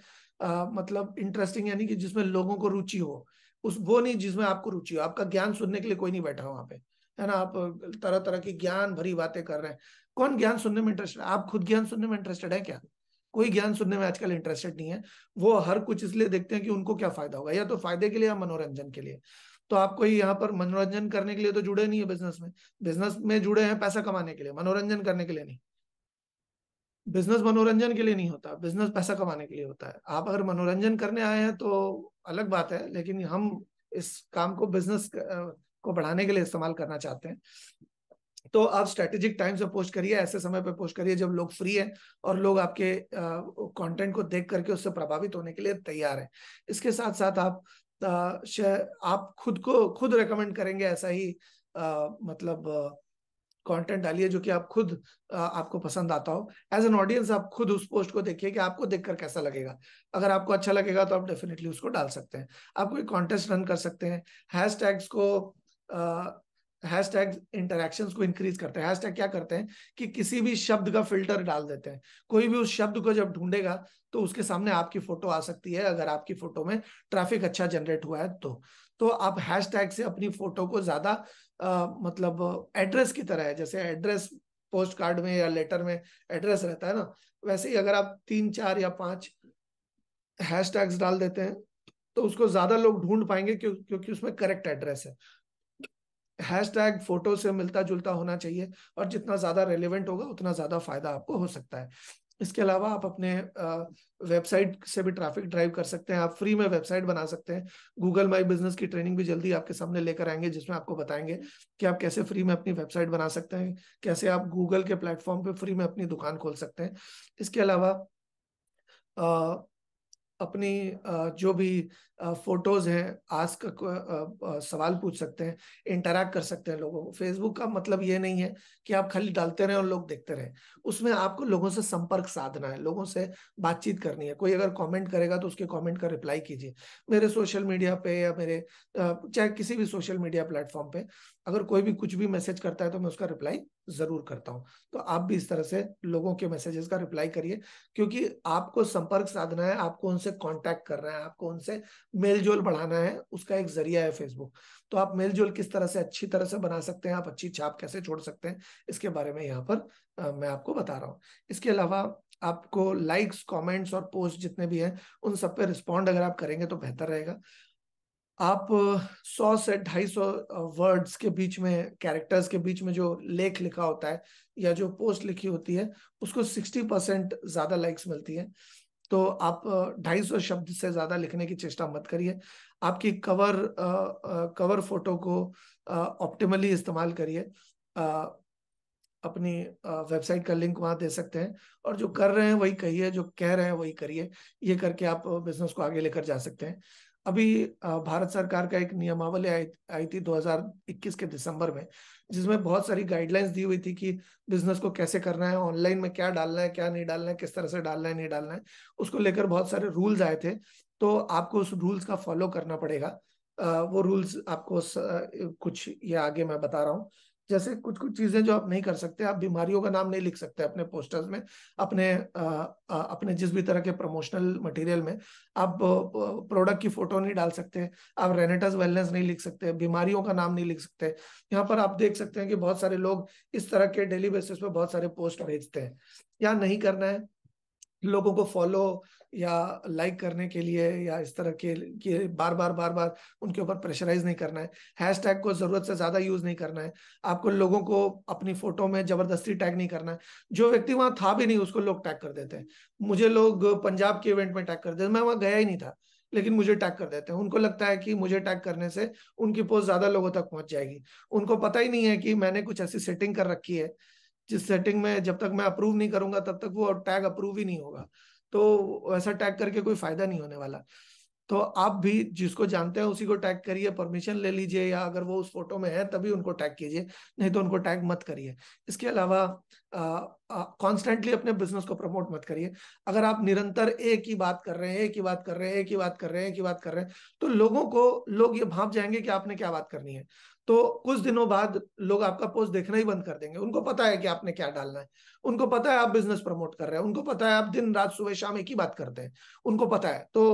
आ, मतलब इंटरेस्टिंग यानी कि जिसमें लोगों को रुचि हो उस वो नहीं जिसमें आपको रुचि हो आपका ज्ञान सुनने के लिए कोई नहीं बैठा वहां पे है ना आप तरह तरह की ज्ञान भरी बातें कर रहे हैं कौन ज्ञान सुनने में इंटरेस्टेड आप खुद ज्ञान सुनने में इंटरेस्टेड है क्या कोई ज्ञान सुनने में आजकल इंटरेस्टेड नहीं है वो हर कुछ इसलिए देखते हैं कि उनको क्या फायदा होगा या तो फायदे के लिए या मनोरंजन के लिए तो आप कोई यहाँ पर मनोरंजन करने के लिए तो जुड़े नहीं है बिजनेस में बिजनेस में जुड़े हैं पैसा कमाने के लिए मनोरंजन करने के लिए नहीं बिजनेस मनोरंजन के लिए नहीं होता बिजनेस पैसा कमाने के लिए होता है आप अगर मनोरंजन करने आए हैं तो अलग बात है लेकिन हम इस काम को बिजनेस को बढ़ाने के लिए इस्तेमाल करना चाहते हैं तो आप स्ट्रेटेजिक टाइम से पोस्ट करिए ऐसे समय पर पोस्ट करिए जब लोग फ्री हैं और लोग आपके कंटेंट को देख करके उससे प्रभावित होने के लिए तैयार हैं इसके साथ साथ आप आप खुद को खुद रेकमेंड करेंगे ऐसा ही आ, मतलब कंटेंट डालिए जो कि आप खुद आपको पसंद आता हो एज एन ऑडियंस आप खुद उस पोस्ट को देखिए कि आपको देखकर कैसा लगेगा अगर आपको अच्छा लगेगा तो आप डेफिनेटली उसको डाल सकते हैं आप कोई कॉन्टेस्ट रन कर सकते हैं हैश टैग्स को हैश टैग इंटरेक्शन को इंक्रीज करते हैं हैश टैग क्या करते हैं कि किसी भी शब्द का फिल्टर डाल देते हैं कोई भी उस शब्द को जब ढूंढेगा तो उसके सामने आपकी फोटो आ सकती है अगर आपकी फोटो में ट्रैफिक अच्छा जनरेट हुआ है तो तो आप हैश टैग से अपनी फोटो को ज्यादा मतलब एड्रेस की तरह है जैसे एड्रेस पोस्ट कार्ड में या लेटर में एड्रेस रहता है ना वैसे ही अगर आप तीन चार या पांच हैश टैग्स डाल देते हैं तो उसको ज्यादा लोग ढूंढ पाएंगे क्यों, क्योंकि उसमें करेक्ट एड्रेस है हैश टैग फोटो से मिलता जुलता होना चाहिए और जितना ज्यादा रेलिवेंट होगा उतना ज्यादा फायदा आपको हो सकता है इसके अलावा आप अपने वेबसाइट से भी ट्रैफिक ड्राइव कर सकते हैं आप फ्री में वेबसाइट बना सकते हैं गूगल माई बिजनेस की ट्रेनिंग भी जल्दी आपके सामने लेकर आएंगे जिसमें आपको बताएंगे कि आप कैसे फ्री में अपनी वेबसाइट बना सकते हैं कैसे आप गूगल के प्लेटफॉर्म पे फ्री में अपनी दुकान खोल सकते हैं इसके अलावा अपनी जो भी फोटोज हैं आस्क सवाल पूछ सकते हैं इंटरेक्ट कर सकते हैं लोगों को फेसबुक का मतलब ये नहीं है कि आप खाली डालते रहें और लोग देखते रहें उसमें आपको लोगों से संपर्क साधना है लोगों से बातचीत करनी है कोई अगर कमेंट करेगा तो उसके कमेंट का रिप्लाई कीजिए मेरे सोशल मीडिया पे या मेरे चाहे किसी भी सोशल मीडिया प्लेटफॉर्म पे अगर कोई भी कुछ भी मैसेज करता है तो मैं उसका रिप्लाई जरूर करता हूँ तो आप भी इस तरह से लोगों के मैसेजेस का रिप्लाई करिए क्योंकि आपको संपर्क साधना है आपको उनसे कांटेक्ट करना है आपको उनसे मेलजोल बढ़ाना है उसका एक जरिया है फेसबुक तो आप मेलजोल किस तरह से अच्छी तरह से बना सकते हैं आप अच्छी छाप कैसे छोड़ सकते हैं इसके बारे में यहाँ पर आ, मैं आपको बता रहा हूँ इसके अलावा आपको लाइक्स कमेंट्स और पोस्ट जितने भी हैं उन सब पे रिस्पॉन्ड अगर आप करेंगे तो बेहतर रहेगा आप सौ से ढाई सौ वर्ड्स के बीच में कैरेक्टर्स के बीच में जो लेख लिखा होता है या जो पोस्ट लिखी होती है उसको सिक्सटी परसेंट ज्यादा लाइक्स मिलती है तो आप ढाई सौ शब्द से ज्यादा लिखने की चेष्टा मत करिए आपकी कवर कवर फोटो को ऑप्टिमली इस्तेमाल करिए अपनी वेबसाइट का लिंक वहां दे सकते हैं और जो कर रहे हैं वही कहिए जो कह रहे हैं वही करिए ये करके आप बिजनेस को आगे लेकर जा सकते हैं अभी भारत सरकार का एक नियमावली आई थी 2021 के दिसंबर में जिसमें बहुत सारी गाइडलाइंस दी हुई थी कि बिजनेस को कैसे करना है ऑनलाइन में क्या डालना है क्या नहीं डालना है किस तरह से डालना है नहीं डालना है उसको लेकर बहुत सारे रूल्स आए थे तो आपको उस रूल्स का फॉलो करना पड़ेगा वो रूल्स आपको कुछ ये आगे मैं बता रहा हूँ जैसे कुछ कुछ चीजें जो आप नहीं कर सकते आप बीमारियों का नाम नहीं लिख सकते अपने पोस्टर्स में अपने आ, आ, अपने जिस भी तरह के प्रमोशनल मटेरियल में आप प्रोडक्ट की फोटो नहीं डाल सकते आप रेनेटस वेलनेस नहीं लिख सकते बीमारियों का नाम नहीं लिख सकते यहाँ पर आप देख सकते हैं कि बहुत सारे लोग इस तरह के डेली बेसिस पे बहुत सारे पोस्ट भेजते हैं या नहीं करना है लोगों को फॉलो या लाइक करने के लिए या इस तरह के, के बार बार बार बार उनके ऊपर प्रेशराइज नहीं करना है हैश टैग को जरूरत से ज्यादा यूज नहीं करना है आपको लोगों को अपनी फोटो में जबरदस्ती टैग नहीं करना है जो व्यक्ति वहां था भी नहीं उसको लोग टैग कर देते हैं मुझे लोग पंजाब के इवेंट में टैग कर देते मैं वहां गया ही नहीं था लेकिन मुझे टैग कर देते हैं उनको लगता है कि मुझे टैग करने से उनकी पोस्ट ज्यादा लोगों तक पहुंच जाएगी उनको पता ही नहीं है कि मैंने कुछ ऐसी सेटिंग कर रखी है जिस सेटिंग में जब तक मैं अप्रूव नहीं करूंगा तब तक वो टैग अप्रूव ही नहीं होगा तो ऐसा टैग करके कोई फायदा नहीं होने वाला तो आप भी जिसको जानते हैं उसी को टैग करिए परमिशन ले लीजिए या अगर वो उस फोटो में है तभी उनको टैग कीजिए नहीं तो उनको टैग मत करिए इसके अलावा कॉन्स्टेंटली अपने बिजनेस को प्रमोट मत करिए अगर आप निरंतर एक ही बात कर रहे हैं एक ही बात कर रहे हैं एक ही बात कर रहे हैं एक ही बात कर रहे हैं तो लोगों को लोग ये भाप जाएंगे कि आपने क्या बात करनी है तो कुछ दिनों बाद लोग आपका पोस्ट देखना ही बंद कर देंगे उनको पता है कि आपने क्या डालना है उनको पता है आप बिजनेस प्रमोट कर रहे हैं उनको पता है आप दिन रात सुबह शाम एक ही बात करते हैं उनको पता है तो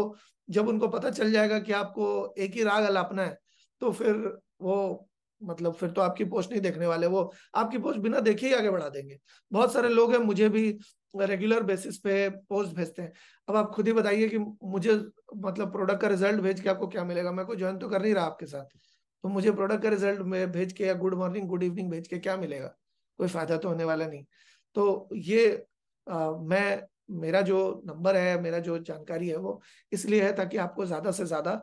जब उनको पता चल जाएगा कि आपको एक ही राग अलापना है तो फिर वो मतलब फिर तो आपकी पोस्ट नहीं देखने वाले वो आपकी पोस्ट बिना देखे ही आगे बढ़ा देंगे बहुत सारे लोग हैं मुझे भी रेगुलर बेसिस पे पोस्ट भेजते हैं अब आप खुद ही बताइए कि मुझे मतलब प्रोडक्ट का रिजल्ट भेज के आपको क्या मिलेगा मैं कोई ज्वाइन तो कर नहीं रहा आपके साथ तो मुझे प्रोडक्ट का रिजल्ट में भेज के या गुड मॉर्निंग गुड इवनिंग भेज के क्या मिलेगा कोई फायदा तो होने वाला नहीं तो ये आ, मैं मेरा जो नंबर है मेरा जो जानकारी है वो इसलिए है ताकि आपको ज्यादा से ज्यादा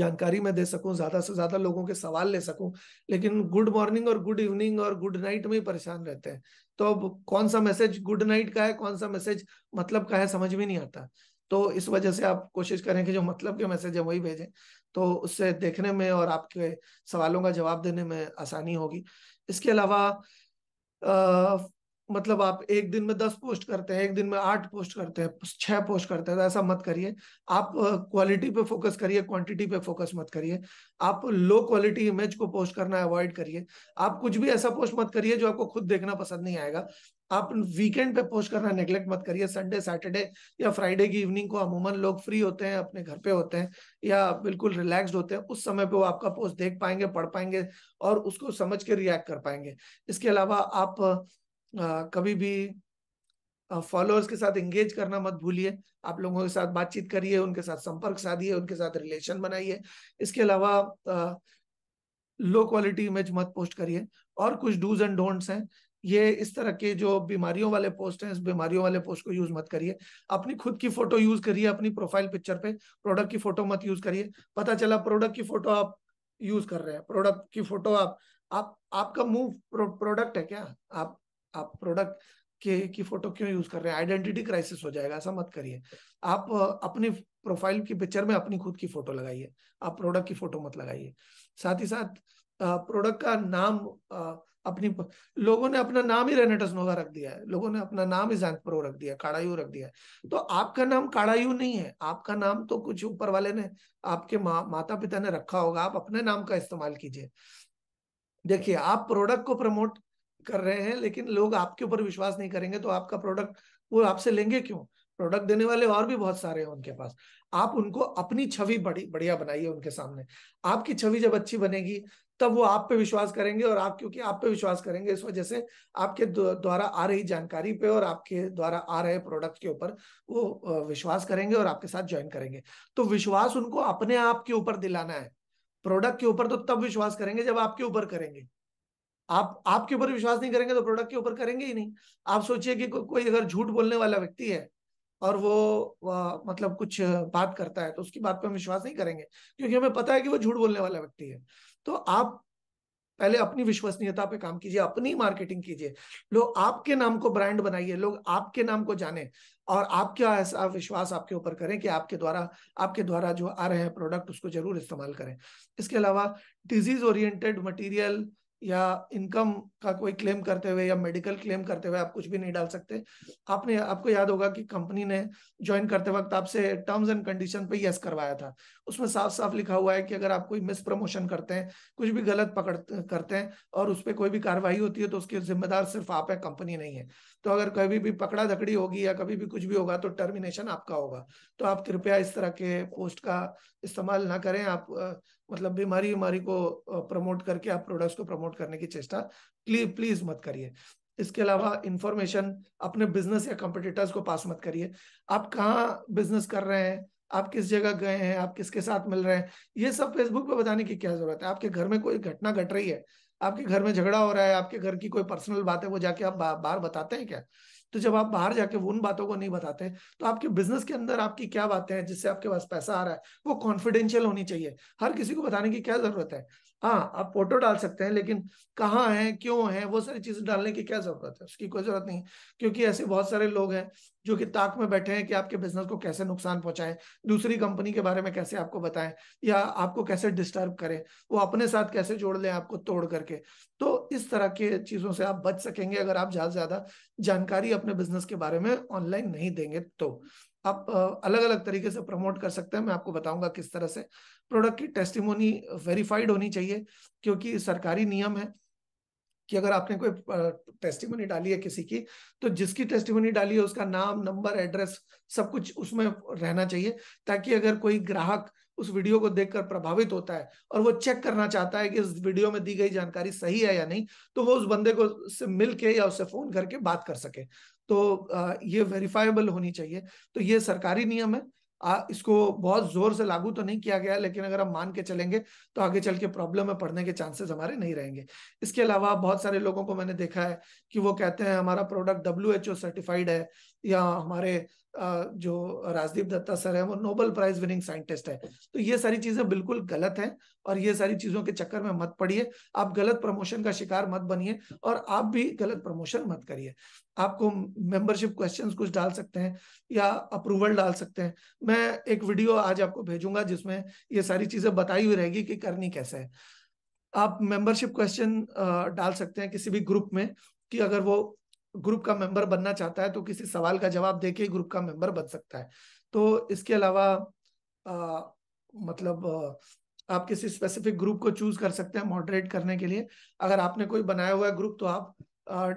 जानकारी मैं दे सकूं ज्यादा से ज्यादा लोगों के सवाल ले सकूं लेकिन गुड मॉर्निंग और गुड इवनिंग और गुड नाइट में ही परेशान रहते हैं तो अब कौन सा मैसेज गुड नाइट का है कौन सा मैसेज मतलब का है समझ में नहीं आता तो इस वजह से आप कोशिश करें कि जो मतलब के मैसेज है वही भेजें तो उससे देखने में और आपके सवालों का जवाब देने में आसानी होगी इसके अलावा मतलब आप एक दिन में दस पोस्ट करते हैं एक दिन में आठ पोस्ट करते हैं छह पोस्ट करते हैं तो ऐसा मत करिए आप क्वालिटी पे फोकस करिए क्वांटिटी पे फोकस मत करिए आप लो क्वालिटी इमेज को पोस्ट करना अवॉइड करिए आप कुछ भी ऐसा पोस्ट मत करिए जो आपको खुद देखना पसंद नहीं आएगा आप वीकेंड पे पोस्ट करना नेग्लेक्ट मत करिए संडे सैटरडे या फ्राइडे की इवनिंग को अमूमन लोग फ्री होते हैं अपने घर पे होते हैं या बिल्कुल रिलैक्स्ड होते हैं उस समय पे वो आपका पोस्ट देख पाएंगे पढ़ पाएंगे और उसको समझ के रिएक्ट कर पाएंगे इसके अलावा आप आ, कभी भी फॉलोअर्स के साथ एंगेज करना मत भूलिए आप लोगों के साथ बातचीत करिए उनके साथ संपर्क साधिए उनके साथ रिलेशन बनाइए इसके अलावा लो क्वालिटी इमेज मत पोस्ट करिए और कुछ डूज एंड डोंट्स हैं ये इस तरह के जो बीमारियों वाले पोस्ट हैं इस बीमारियों वाले पोस्ट को यूज मत करिए अपनी खुद की फोटो यूज करिए अपनी प्रोफाइल पिक्चर पे प्रोडक्ट की फोटो मत यूज करिए पता चला प्रोडक्ट की फोटो आप यूज कर रहे हैं प्रोडक्ट की फोटो आप आप आपका मुंह प्रोडक्ट है क्या आप आप प्रोडक्ट के की फोटो क्यों यूज कर रहे हैं आइडेंटिटी क्राइसिस हो जाएगा ऐसा मत करिए आप अपनी प्रोफाइल की पिक्चर में अपनी खुद की फोटो लगाइए आप प्रोडक्ट की फोटो मत लगाइए साथ ही साथ प्रोडक्ट का नाम अपनी लोगों ने अपना नाम ही रेनेटस नोवा रख दिया है लोगों ने अपना नाम ही जैंक प्रो रख दिया काड़ायू रख दिया है तो आपका नाम काड़ायू नहीं है आपका नाम तो कुछ ऊपर वाले ने आपके मा, माता पिता ने रखा होगा आप अपने नाम का इस्तेमाल कीजिए देखिए आप प्रोडक्ट को प्रमोट कर रहे हैं लेकिन लोग आपके ऊपर विश्वास नहीं करेंगे तो आपका प्रोडक्ट वो आपसे लेंगे क्यों प्रोडक्ट देने वाले और भी बहुत सारे हैं उनके पास आप उनको अपनी छवि बड़ी बढ़िया बनाइए उनके सामने आपकी छवि जब अच्छी बनेगी तब वो आप पे विश्वास करेंगे और आप क्योंकि आप पे विश्वास करेंगे इस वजह से आपके द्वारा आ रही जानकारी पे और आपके द्वारा आ रहे प्रोडक्ट के ऊपर वो विश्वास करेंगे और आपके साथ ज्वाइन करेंगे तो विश्वास उनको अपने आप के ऊपर दिलाना है प्रोडक्ट के ऊपर तो तब विश्वास करेंगे जब आपके ऊपर करेंगे आप आपके ऊपर विश्वास नहीं करेंगे तो प्रोडक्ट के ऊपर करेंगे ही नहीं आप सोचिए कि को, कोई अगर झूठ बोलने वाला व्यक्ति है और वो आ, मतलब कुछ बात करता है तो उसकी बात पर हम विश्वास नहीं करेंगे क्योंकि हमें पता है कि वो झूठ बोलने वाला व्यक्ति है तो आप पहले अपनी विश्वसनीयता पे काम कीजिए अपनी मार्केटिंग कीजिए लोग आपके नाम को ब्रांड बनाइए लोग आपके नाम को जाने और आपका ऐसा विश्वास आपके ऊपर करें कि आपके द्वारा आपके द्वारा जो आ रहे हैं प्रोडक्ट उसको जरूर इस्तेमाल करें इसके अलावा डिजीज ओरिएंटेड मटेरियल या इनकम का कोई क्लेम करते हुए या मेडिकल क्लेम करते हुए आप कुछ भी नहीं डाल सकते आपने आपको याद होगा कि कंपनी ने ज्वाइन करते वक्त आपसे टर्म्स एंड कंडीशन पे यस करवाया था उसमें साफ साफ लिखा हुआ है कि अगर आप कोई मिस प्रमोशन करते हैं कुछ भी गलत पकड़ करते हैं और उस पर कोई भी कार्रवाई होती है तो उसके जिम्मेदार सिर्फ आप है कंपनी नहीं है तो अगर कभी भी पकड़ा धकड़ी होगी या कभी भी कुछ भी होगा तो टर्मिनेशन आपका होगा तो आप कृपया इस तरह के पोस्ट का इस्तेमाल ना करें आप मतलब बीमारी बीमारी को प्रमोट करके आप प्रोडक्ट्स को प्रमोट करने की चेष्टा प्लीज मत करिए इसके अलावा इंफॉर्मेशन अपने बिजनेस या कंपटीटर्स को पास मत करिए आप कहाँ बिजनेस कर रहे हैं आप किस जगह गए हैं आप किसके साथ मिल रहे हैं ये सब फेसबुक पे बताने की क्या जरूरत है आपके घर में कोई घटना घट गट रही है आपके घर में झगड़ा हो रहा है आपके घर की कोई पर्सनल बात है वो जाके आप बाहर बताते हैं क्या तो जब आप बाहर जाके उन बातों को नहीं बताते तो आपके बिजनेस के अंदर आपकी क्या बातें हैं जिससे आपके पास पैसा आ रहा है वो कॉन्फिडेंशियल होनी चाहिए हर किसी को बताने की क्या जरूरत है हाँ आप फोटो डाल सकते हैं लेकिन कहाँ है क्यों है वो सारी चीजें डालने की क्या जरूरत है उसकी कोई जरूरत नहीं क्योंकि ऐसे बहुत सारे लोग हैं जो कि ताक में बैठे हैं कि आपके बिजनेस को कैसे नुकसान पहुंचाएं दूसरी कंपनी के बारे में कैसे आपको बताएं या आपको कैसे डिस्टर्ब करें वो अपने साथ कैसे जोड़ लें आपको तोड़ करके तो इस तरह के चीजों से आप बच सकेंगे अगर आप ज्यादा से ज्यादा जानकारी अपने बिजनेस के बारे में ऑनलाइन नहीं देंगे तो आप अलग अलग तरीके से प्रमोट कर सकते हैं मैं आपको बताऊंगा किस तरह से प्रोडक्ट की टेस्टिमोनी वेरीफाइड होनी चाहिए क्योंकि सरकारी नियम है कि अगर आपने कोई टेस्टिमोनी डाली है किसी की तो जिसकी टेस्टिमोनी डाली है उसका नाम नंबर एड्रेस सब कुछ उसमें रहना चाहिए ताकि अगर कोई ग्राहक उस वीडियो को देखकर प्रभावित होता है और वो चेक करना चाहता है कि इस वीडियो में दी गई जानकारी सही है या नहीं तो वो उस बंदे को से मिल के या उससे फोन करके बात कर सके तो ये वेरीफाइबल होनी चाहिए तो ये सरकारी नियम है आ, इसको बहुत जोर से लागू तो नहीं किया गया लेकिन अगर हम मान के चलेंगे तो आगे चल के प्रॉब्लम में पड़ने के चांसेस हमारे नहीं रहेंगे इसके अलावा बहुत सारे लोगों को मैंने देखा है कि वो कहते हैं हमारा product W H O certified है या हमारे जो राजदीप दत्ता सर है वो नोबल प्राइज विनिंग साइंटिस्ट है तो ये सारी चीजें बिल्कुल गलत हैं और ये सारी चीजों के चक्कर में मत पड़िए आप गलत प्रमोशन का शिकार मत बनिए और आप भी गलत प्रमोशन मत करिए आपको मेंबरशिप क्वेश्चंस कुछ डाल सकते हैं या अप्रूवल डाल सकते हैं मैं एक वीडियो आज आपको भेजूंगा जिसमें ये सारी चीजें बताई हुई रहेगी कि करनी कैसे है आप मेंबरशिप क्वेश्चन डाल सकते हैं किसी भी ग्रुप में कि अगर वो ग्रुप का मेंबर बनना चाहता है तो किसी सवाल का जवाब दे के ग्रुप का मेंबर बन सकता है तो इसके अलावा आ, मतलब आप किसी स्पेसिफिक ग्रुप को चूज कर सकते हैं मॉडरेट करने के लिए अगर आपने कोई बनाया हुआ ग्रुप तो आप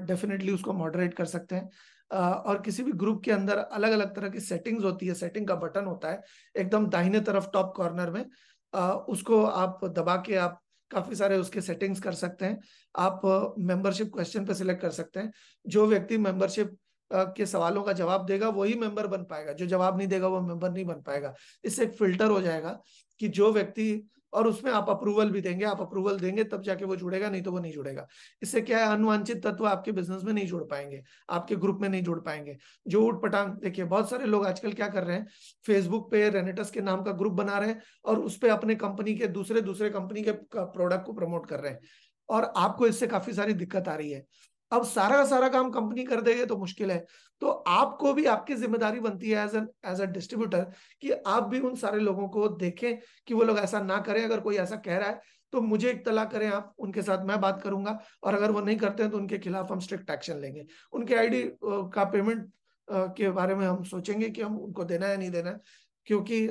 डेफिनेटली उसको मॉडरेट कर सकते हैं आ, और किसी भी ग्रुप के अंदर अलग अलग तरह की सेटिंग्स होती है सेटिंग का बटन होता है एकदम दाहिने तरफ टॉप कॉर्नर में आ, उसको आप दबा के आप काफी सारे उसके सेटिंग्स कर सकते हैं आप मेंबरशिप क्वेश्चन पे सिलेक्ट कर सकते हैं जो व्यक्ति मेंबरशिप के सवालों का जवाब देगा वही मेंबर बन पाएगा जो जवाब नहीं देगा वो मेंबर नहीं बन पाएगा इससे एक फिल्टर हो जाएगा कि जो व्यक्ति और उसमें आप अप्रूवल भी देंगे आप अप्रूवल देंगे तब जाके वो जुड़ेगा नहीं तो वो नहीं जुड़ेगा इससे क्या है अनुवांछित तत्व आपके बिजनेस में नहीं जुड़ पाएंगे आपके ग्रुप में नहीं जुड़ पाएंगे जो उठ पटांग देखिए बहुत सारे लोग आजकल क्या कर रहे हैं फेसबुक पे रेनेटस के नाम का ग्रुप बना रहे हैं और उस पर अपने कंपनी के दूसरे दूसरे कंपनी के प्रोडक्ट को प्रमोट कर रहे हैं और आपको इससे काफी सारी दिक्कत आ रही है अब सारा का सारा काम कंपनी कर देगी तो मुश्किल है तो आपको भी आपकी जिम्मेदारी बनती है as an as a distributor कि आप भी उन सारे लोगों को देखें कि वो लोग ऐसा ना करें अगर कोई ऐसा कह रहा है तो मुझे इतला करें आप उनके साथ मैं बात करूंगा और अगर वो नहीं करते हैं तो उनके खिलाफ हम स्ट्रिक्ट एक्शन लेंगे उनके आईडी का पेमेंट के बारे में हम सोचेंगे कि हम उनको देना है नहीं देना है क्योंकि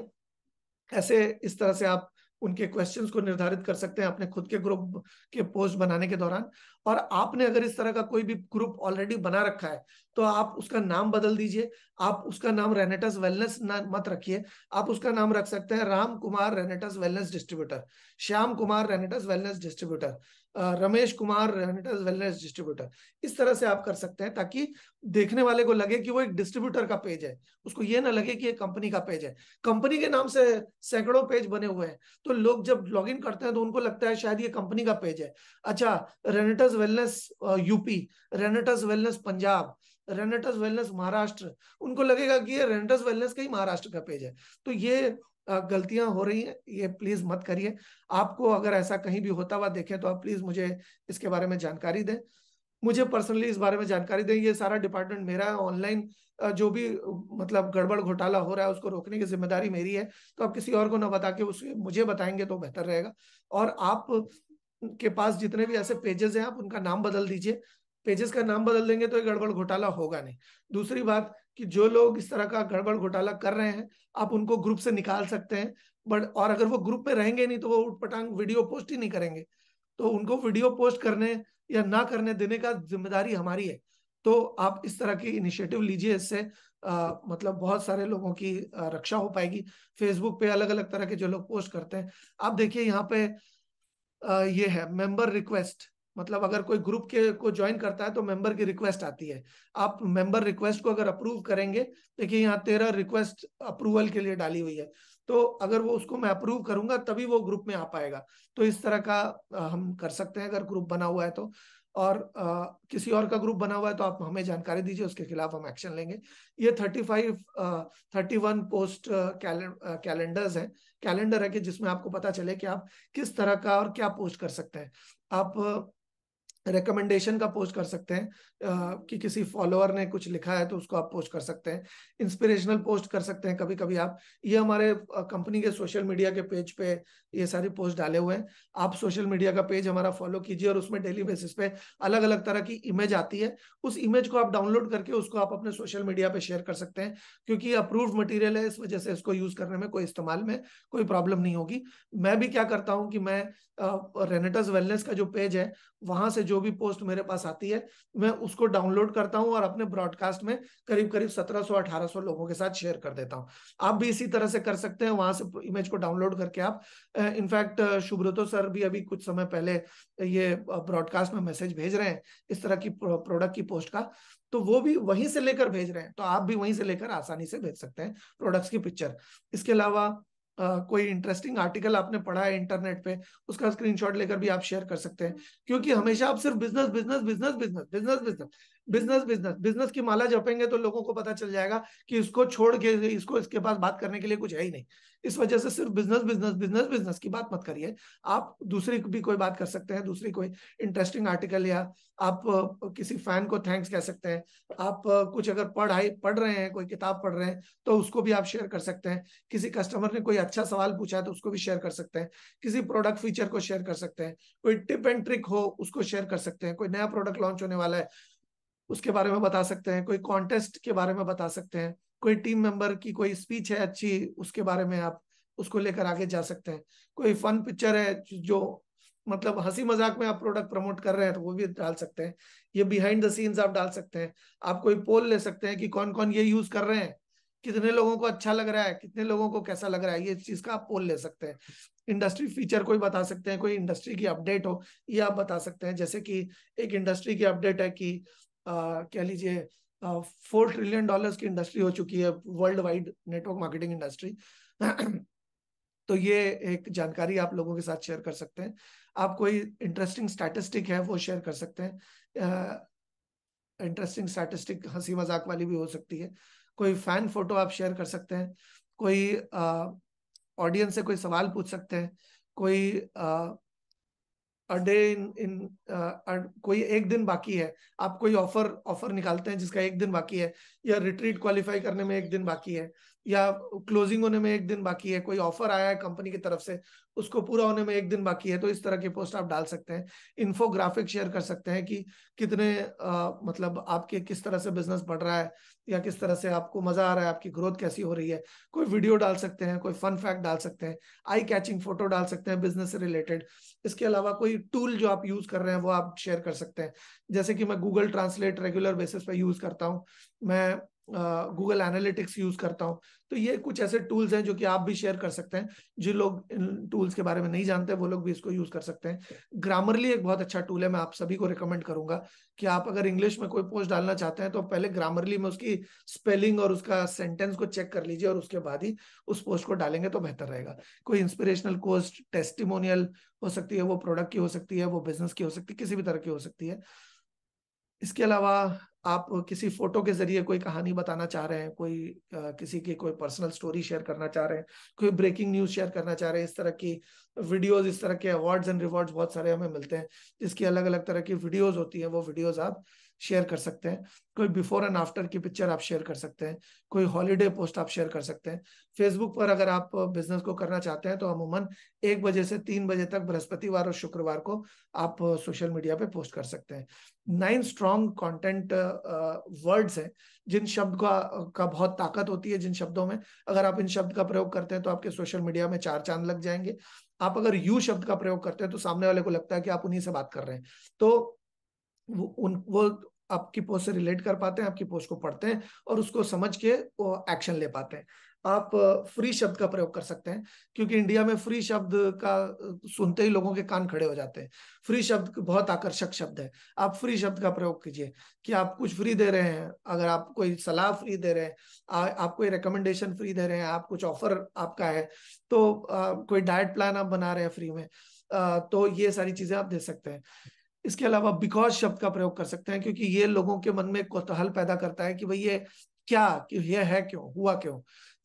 ऐसे इस तरह से आप उनके क्वेश्चंस को निर्धारित कर सकते हैं अपने खुद के ग्रुप के पोस्ट बनाने के दौरान और आपने अगर इस तरह का कोई भी ग्रुप ऑलरेडी बना रखा है तो आप उसका नाम बदल दीजिए आप उसका नाम रेनेटस वेलनेस ना मत रखिए आप उसका नाम रख सकते हैं Ram Kumar Renatus wellness distributor Shyam Kumar Renatus wellness distributor Ramesh Kumar Renatus wellness distributor इस तरह से आप कर सकते हैं ताकि देखने वाले को लगे कि वो एक डिस्ट्रीब्यूटर का पेज है उसको ये ना लगे कि ये कंपनी का पेज है कंपनी के नाम से सैकड़ों पेज बने हुए हैं तो लोग जब लॉग करते हैं तो उनको लगता है शायद ये कंपनी का पेज है अच्छा Renatus wellness UP Renatus wellness Punjab Renatus wellness Maharashtra उनको लगेगा कि ये रेनेटस वेलनेस का ही महाराष्ट्र का पेज है तो ये गलतियां हो रही हैं ये प्लीज मत करिए आपको अगर ऐसा कहीं भी होता हुआ देखें तो आप प्लीज मुझे इसके बारे में जानकारी दें मुझे पर्सनली इस बारे में जानकारी दें ये सारा डिपार्टमेंट मेरा है ऑनलाइन जो भी मतलब गड़बड़ घोटाला हो रहा है उसको रोकने की जिम्मेदारी मेरी है तो आप किसी और को ना बता के उसे मुझे बताएंगे तो बेहतर रहेगा और आप के पास जितने भी ऐसे पेजेस हैं आप उनका नाम बदल दीजिए पेजेस का नाम बदल देंगे तो ये गड़बड़ घोटाला होगा नहीं दूसरी बात कि जो लोग इस तरह का गड़बड़ घोटाला कर रहे हैं आप उनको ग्रुप से निकाल सकते हैं बट और अगर वो ग्रुप में रहेंगे नहीं तो वो उठपटांग वीडियो पोस्ट ही नहीं करेंगे तो उनको वीडियो पोस्ट करने या ना करने देने का जिम्मेदारी हमारी है तो आप इस तरह की इनिशिएटिव लीजिए इससे मतलब बहुत सारे लोगों की आ, रक्षा हो पाएगी फेसबुक पे अलग अलग तरह के जो लोग पोस्ट करते हैं आप देखिए यहाँ पे आ, ये है मेंबर रिक्वेस्ट मतलब अगर कोई ग्रुप के को ज्वाइन करता है तो मेंबर की रिक्वेस्ट आती है आप मेंबर रिक्वेस्ट को अगर अप्रूव करेंगे देखिए यहाँ तेरह रिक्वेस्ट अप्रूवल के लिए डाली हुई है तो अगर वो उसको मैं अप्रूव करूंगा तभी वो ग्रुप में आ पाएगा तो इस तरह का हम कर सकते हैं अगर ग्रुप बना हुआ है तो और आ, किसी और का ग्रुप बना हुआ है तो आप हमें जानकारी दीजिए उसके खिलाफ हम एक्शन लेंगे ये thirty five thirty one post calendars हैं कैलेंडर है कि जिसमें आपको पता चले कि आप किस तरह का और क्या पोस्ट कर सकते हैं आप रिकमेंडेशन का पोस्ट कर सकते हैं कि किसी फॉलोअर ने कुछ लिखा है तो उसको आप पोस्ट कर सकते हैं इंस्पिरेशनल पोस्ट कर सकते हैं कभी कभी आप ये हमारे कंपनी के सोशल मीडिया के पेज पे ये सारी पोस्ट डाले हुए हैं आप सोशल मीडिया का पेज हमारा फॉलो कीजिए और उसमें डेली बेसिस पे अलग अलग तरह की इमेज आती है उस इमेज को आप डाउनलोड करके उसको आप अपने सोशल मीडिया पे शेयर कर सकते हैं क्योंकि अप्रूव मटीरियल है इस वजह से इसको यूज करने में कोई इस्तेमाल में कोई प्रॉब्लम नहीं होगी मैं भी क्या करता हूँ कि मैं रेनेटस वेलनेस का जो पेज है वहां से जो जो भी पोस्ट मेरे पास आती है मैं उसको डाउनलोड करता हूँ और अपने ब्रॉडकास्ट में करीब करीब सत्रह सौ अठारह सौ लोगों के साथ शेयर कर देता हूँ आप भी इसी तरह से कर सकते हैं वहां से इमेज को डाउनलोड करके आप इनफैक्ट शुभ्रतो सर भी अभी कुछ समय पहले ये ब्रॉडकास्ट में मैसेज भेज रहे हैं इस तरह की प्रोडक्ट की पोस्ट का तो वो भी वहीं से लेकर भेज रहे हैं तो आप भी वहीं से लेकर आसानी से भेज सकते हैं प्रोडक्ट्स की पिक्चर इसके अलावा Uh, कोई इंटरेस्टिंग आर्टिकल आपने पढ़ा है इंटरनेट पे उसका स्क्रीनशॉट लेकर भी आप शेयर कर सकते हैं क्योंकि हमेशा आप सिर्फ business business business business business business business business business की माला जपेंगे तो लोगों को पता चल जाएगा कि इसको छोड़ के इसको इसके पास बात करने के लिए कुछ है ही नहीं इस वजह से सिर्फ बिजनेस बिजनेस बिजनेस बिजनेस की बात मत करिए आप दूसरी भी कोई बात कर सकते हैं दूसरी कोई इंटरेस्टिंग आर्टिकल या आप किसी फैन को थैंक्स कह सकते हैं आप कुछ अगर पढ़ाई पढ़ रहे हैं कोई किताब पढ़ रहे हैं तो उसको भी आप शेयर कर सकते हैं किसी कस्टमर ने कोई अच्छा सवाल पूछा है तो उसको भी शेयर कर सकते हैं किसी प्रोडक्ट फीचर को शेयर कर सकते हैं कोई टिप एंड ट्रिक हो उसको शेयर कर सकते हैं कोई नया प्रोडक्ट लॉन्च होने वाला है उसके बारे में बता सकते हैं कोई कॉन्टेस्ट के बारे में बता सकते हैं कोई टीम मेंबर की कोई स्पीच है अच्छी उसके बारे में आप उसको लेकर आगे जा सकते हैं कोई फन पिक्चर है जो मतलब हंसी मजाक में आप प्रोडक्ट प्रमोट कर रहे हैं तो वो भी डाल सकते हैं ये बिहाइंड द सीन्स आप डाल सकते हैं आप कोई पोल ले सकते हैं कि कौन कौन ये यूज कर रहे हैं कितने लोगों को अच्छा लग रहा है कितने लोगों को कैसा लग रहा है ये चीज का आप पोल ले सकते हैं इंडस्ट्री फीचर कोई बता सकते हैं कोई इंडस्ट्री की अपडेट हो ये आप बता सकते हैं जैसे कि एक इंडस्ट्री की अपडेट है कि कह लीजिए फोर ट्रिलियन डॉलर्स की इंडस्ट्री हो चुकी है world wide network marketing industry तो ये एक जानकारी आप लोगों के साथ शेयर कर सकते हैं आप कोई इंटरेस्टिंग स्टैटिस्टिक है वो शेयर कर सकते हैं इंटरेस्टिंग स्टैटिस्टिक हंसी मजाक वाली भी हो सकती है कोई फैन फोटो आप शेयर कर सकते हैं कोई ऑडियंस से कोई सवाल पूछ सकते हैं कोई आ, अ डे इन इन कोई एक दिन बाकी है आप कोई ऑफर ऑफर निकालते हैं जिसका एक दिन बाकी है या रिट्रीट क्वालिफाई करने में एक दिन बाकी है या क्लोजिंग होने में एक दिन बाकी है कोई ऑफर आया है कंपनी की तरफ से उसको पूरा होने में एक दिन बाकी है तो इस तरह की पोस्ट आप डाल सकते हैं इन्फोग्राफिक शेयर कर सकते हैं कि कितने आ, मतलब आपके किस तरह से बिजनेस बढ़ रहा है या किस तरह से आपको मजा आ रहा है आपकी ग्रोथ कैसी हो रही है कोई वीडियो डाल सकते हैं कोई फन फैक्ट डाल सकते हैं आई कैचिंग फोटो डाल सकते हैं बिजनेस से रिलेटेड इसके अलावा कोई टूल जो आप यूज कर रहे हैं वो आप शेयर कर सकते हैं जैसे कि मैं गूगल ट्रांसलेट रेगुलर बेसिस पे यूज करता हूँ मैं गूगल एनालिटिक्स यूज करता हूँ तो ये कुछ ऐसे टूल्स हैं जो कि आप भी शेयर कर सकते हैं जिन लोग इन टूल्स के बारे में नहीं जानते वो लोग भी इसको यूज कर सकते हैं ग्रामरली एक बहुत अच्छा टूल है मैं आप सभी को रिकमेंड करूंगा कि आप अगर इंग्लिश में कोई पोस्ट डालना चाहते हैं तो पहले ग्रामरली में उसकी स्पेलिंग और उसका सेंटेंस को चेक कर लीजिए और उसके बाद ही उस पोस्ट को डालेंगे तो बेहतर रहेगा कोई इंस्पिरेशनल कोस्ट टेस्टिमोनियल हो सकती है वो प्रोडक्ट की हो सकती है वो बिजनेस की हो सकती है किसी भी तरह की हो सकती है इसके अलावा आप किसी फोटो के जरिए कोई कहानी बताना चाह रहे हैं कोई आ, किसी की कोई पर्सनल स्टोरी शेयर करना चाह रहे हैं कोई ब्रेकिंग न्यूज शेयर करना चाह रहे हैं इस तरह की वीडियोस इस तरह के अवार्ड्स एंड रिवॉर्ड्स बहुत सारे हमें मिलते हैं जिसकी अलग अलग तरह की वीडियोस होती है वो वीडियोस आप शेयर कर सकते हैं कोई बिफोर एंड आफ्टर की पिक्चर आप शेयर कर सकते हैं कोई हॉलीडे पोस्ट आप शेयर कर सकते हैं फेसबुक पर अगर आप बिजनेस को करना चाहते हैं तो अमूमन एक बजे से तीन बजे तक बृहस्पतिवार और शुक्रवार को आप सोशल मीडिया पे पोस्ट कर सकते हैं नाइन स्ट्रॉन्ग कॉन्टेंट वर्ड्स हैं जिन शब्द का का बहुत ताकत होती है जिन शब्दों में अगर आप इन शब्द का प्रयोग करते हैं तो आपके सोशल मीडिया में चार चांद लग जाएंगे आप अगर यू शब्द का प्रयोग करते हैं तो सामने वाले को लगता है कि आप उन्हीं से बात कर रहे हैं तो वो उन वो आपकी पोस्ट से रिलेट कर पाते हैं आपकी पोस्ट को पढ़ते हैं और उसको समझ के वो एक्शन ले पाते हैं आप फ्री शब्द का प्रयोग कर सकते हैं क्योंकि इंडिया में फ्री शब्द का सुनते ही लोगों के कान खड़े हो जाते हैं फ्री शब्द बहुत आकर्षक शब्द है आप फ्री शब्द का प्रयोग कीजिए कि आप कुछ फ्री दे रहे हैं अगर आप कोई सलाह फ्री दे रहे हैं आ, आप कोई रिकमेंडेशन फ्री दे रहे हैं आप कुछ ऑफर आपका है तो आ, कोई डाइट प्लान आप बना रहे हैं फ्री में आ, तो ये सारी चीजें आप दे सकते हैं इसके अलावा बिकॉज शब्द का प्रयोग कर सकते हैं क्योंकि ये लोगों के मन में कौतहल पैदा करता है कि भाई ये क्या कि ये है क्यों हुआ क्यों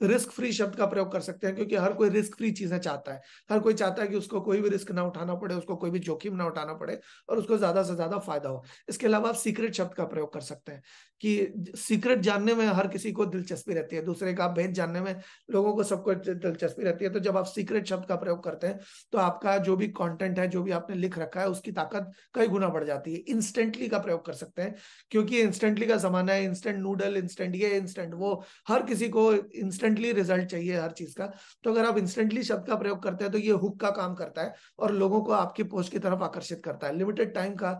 रिस्क फ्री शब्द का प्रयोग कर सकते हैं क्योंकि हर कोई रिस्क फ्री चीजें चाहता है हर कोई चाहता है कि उसको कोई भी रिस्क ना उठाना पड़े उसको कोई भी जोखिम ना उठाना पड़े और उसको ज्यादा से ज्यादा फायदा हो इसके अलावा आप सीक्रेट शब्द का प्रयोग कर सकते हैं कि सीक्रेट जानने में हर किसी को दिलचस्पी रहती है दूसरे का भेद जानने में लोगों को सबको दिलचस्पी रहती है तो जब आप सीक्रेट शब्द का प्रयोग करते हैं तो आपका जो भी कॉन्टेंट है जो भी आपने लिख रखा है उसकी ताकत कई गुना बढ़ जाती है इंस्टेंटली का प्रयोग कर सकते हैं क्योंकि इंस्टेंटली का जमाना है इंस्टेंट नूडल इंस्टेंट ये इंस्टेंट वो हर किसी को इंस्टेंट इंस्टेंटली रिजल्ट चाहिए हर चीज का तो अगर आप इंस्टेंटली शब्द का प्रयोग करते हैं तो ये हुक का काम करता है और लोगों को आपकी पोस्ट की तरफ आकर्षित करता है लिमिटेड टाइम का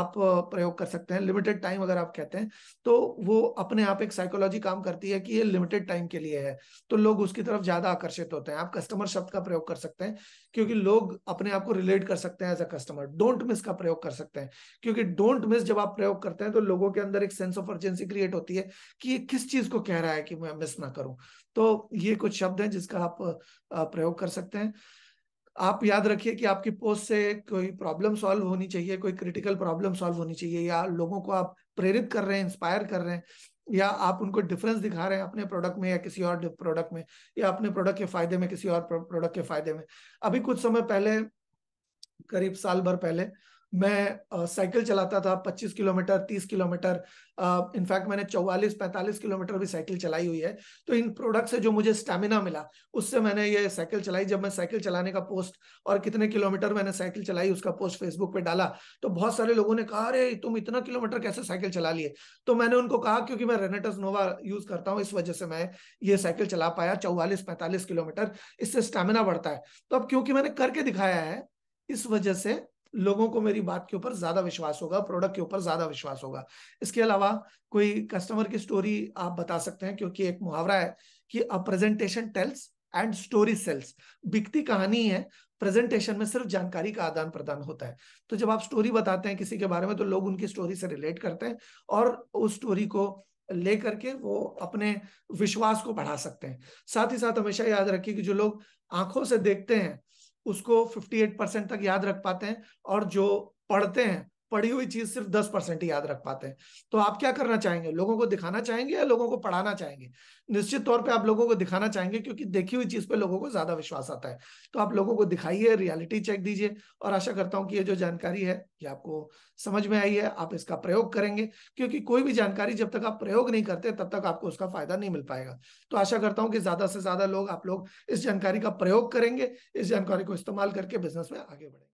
आप प्रयोग कर सकते हैं लिमिटेड टाइम अगर आप कहते हैं तो वो अपने आप एक साइकोलॉजी काम करती है कि ये लिमिटेड टाइम के लिए है तो लोग उसकी तरफ ज्यादा आकर्षित होते हैं आप कस्टमर शब्द का प्रयोग कर सकते हैं क्योंकि लोग अपने आप को रिलेट कर सकते हैं as a customer don't miss का प्रयोग कर सकते हैं क्योंकि डोंट मिस जब आप प्रयोग करते हैं तो लोगों के अंदर एक सेंस ऑफ अर्जेंसी क्रिएट होती है कि ये किस चीज को कह रहा है कि मैं मिस ना करूं तो ये कुछ शब्द हैं जिसका आप प्रयोग कर सकते हैं आप याद रखिए कि आपकी पोस्ट से कोई प्रॉब्लम सॉल्व होनी चाहिए कोई क्रिटिकल प्रॉब्लम सॉल्व होनी चाहिए या लोगों को आप प्रेरित कर रहे हैं इंस्पायर कर रहे हैं या आप उनको डिफरेंस दिखा रहे हैं अपने प्रोडक्ट में या किसी और प्रोडक्ट में या अपने प्रोडक्ट के फायदे में किसी और प्रोडक्ट के फायदे में अभी कुछ समय पहले करीब साल भर पहले मैं साइकिल चलाता था 25 किलोमीटर 30 किलोमीटर इनफैक्ट मैंने 44 45 किलोमीटर भी साइकिल चलाई हुई है तो इन प्रोडक्ट से जो मुझे स्टेमिना मिला उससे मैंने ये साइकिल चलाई जब मैं साइकिल चलाने का पोस्ट और कितने किलोमीटर मैंने साइकिल चलाई उसका पोस्ट फेसबुक पे डाला तो बहुत सारे लोगों ने कहा अरे तुम इतना किलोमीटर कैसे साइकिल चला लिए तो मैंने उनको कहा क्योंकि मैं रेनेटस नोवा यूज करता हूँ इस वजह से मैं ये साइकिल चला पाया चौवालीस पैंतालीस किलोमीटर इससे स्टेमिना बढ़ता है तो अब क्योंकि मैंने करके दिखाया है इस वजह से लोगों को मेरी बात के ऊपर ज्यादा विश्वास होगा प्रोडक्ट के ऊपर ज्यादा विश्वास होगा इसके अलावा कोई कस्टमर की स्टोरी आप बता सकते हैं क्योंकि एक मुहावरा है कि a presentation tells and story sells बिकती कहानी है प्रेजेंटेशन में सिर्फ जानकारी का आदान प्रदान होता है तो जब आप स्टोरी बताते हैं किसी के बारे में तो लोग उनकी स्टोरी से रिलेट करते हैं और उस स्टोरी को लेकर के वो अपने विश्वास को बढ़ा सकते हैं साथ ही साथ हमेशा याद रखिए कि जो लोग आंखों से देखते हैं उसको 58 परसेंट तक याद रख पाते हैं और जो पढ़ते हैं पढ़ी हुई चीज सिर्फ दस परसेंट ही याद रख पाते हैं तो आप क्या करना चाहेंगे लोगों को दिखाना चाहेंगे या लोगों को पढ़ाना चाहेंगे निश्चित तौर पे आप लोगों को दिखाना चाहेंगे क्योंकि देखी हुई चीज पे लोगों को ज्यादा विश्वास आता है तो आप लोगों को दिखाइए रियलिटी चेक दीजिए और आशा करता हूँ कि ये जो जानकारी है ये आपको समझ में आई है आप इसका प्रयोग करेंगे क्योंकि कोई भी जानकारी जब तक आप प्रयोग नहीं करते तब तक आपको उसका फायदा नहीं मिल पाएगा तो आशा करता हूँ कि ज्यादा से ज्यादा लोग आप लोग इस जानकारी का प्रयोग करेंगे इस जानकारी को इस्तेमाल करके बिजनेस में आगे बढ़ेंगे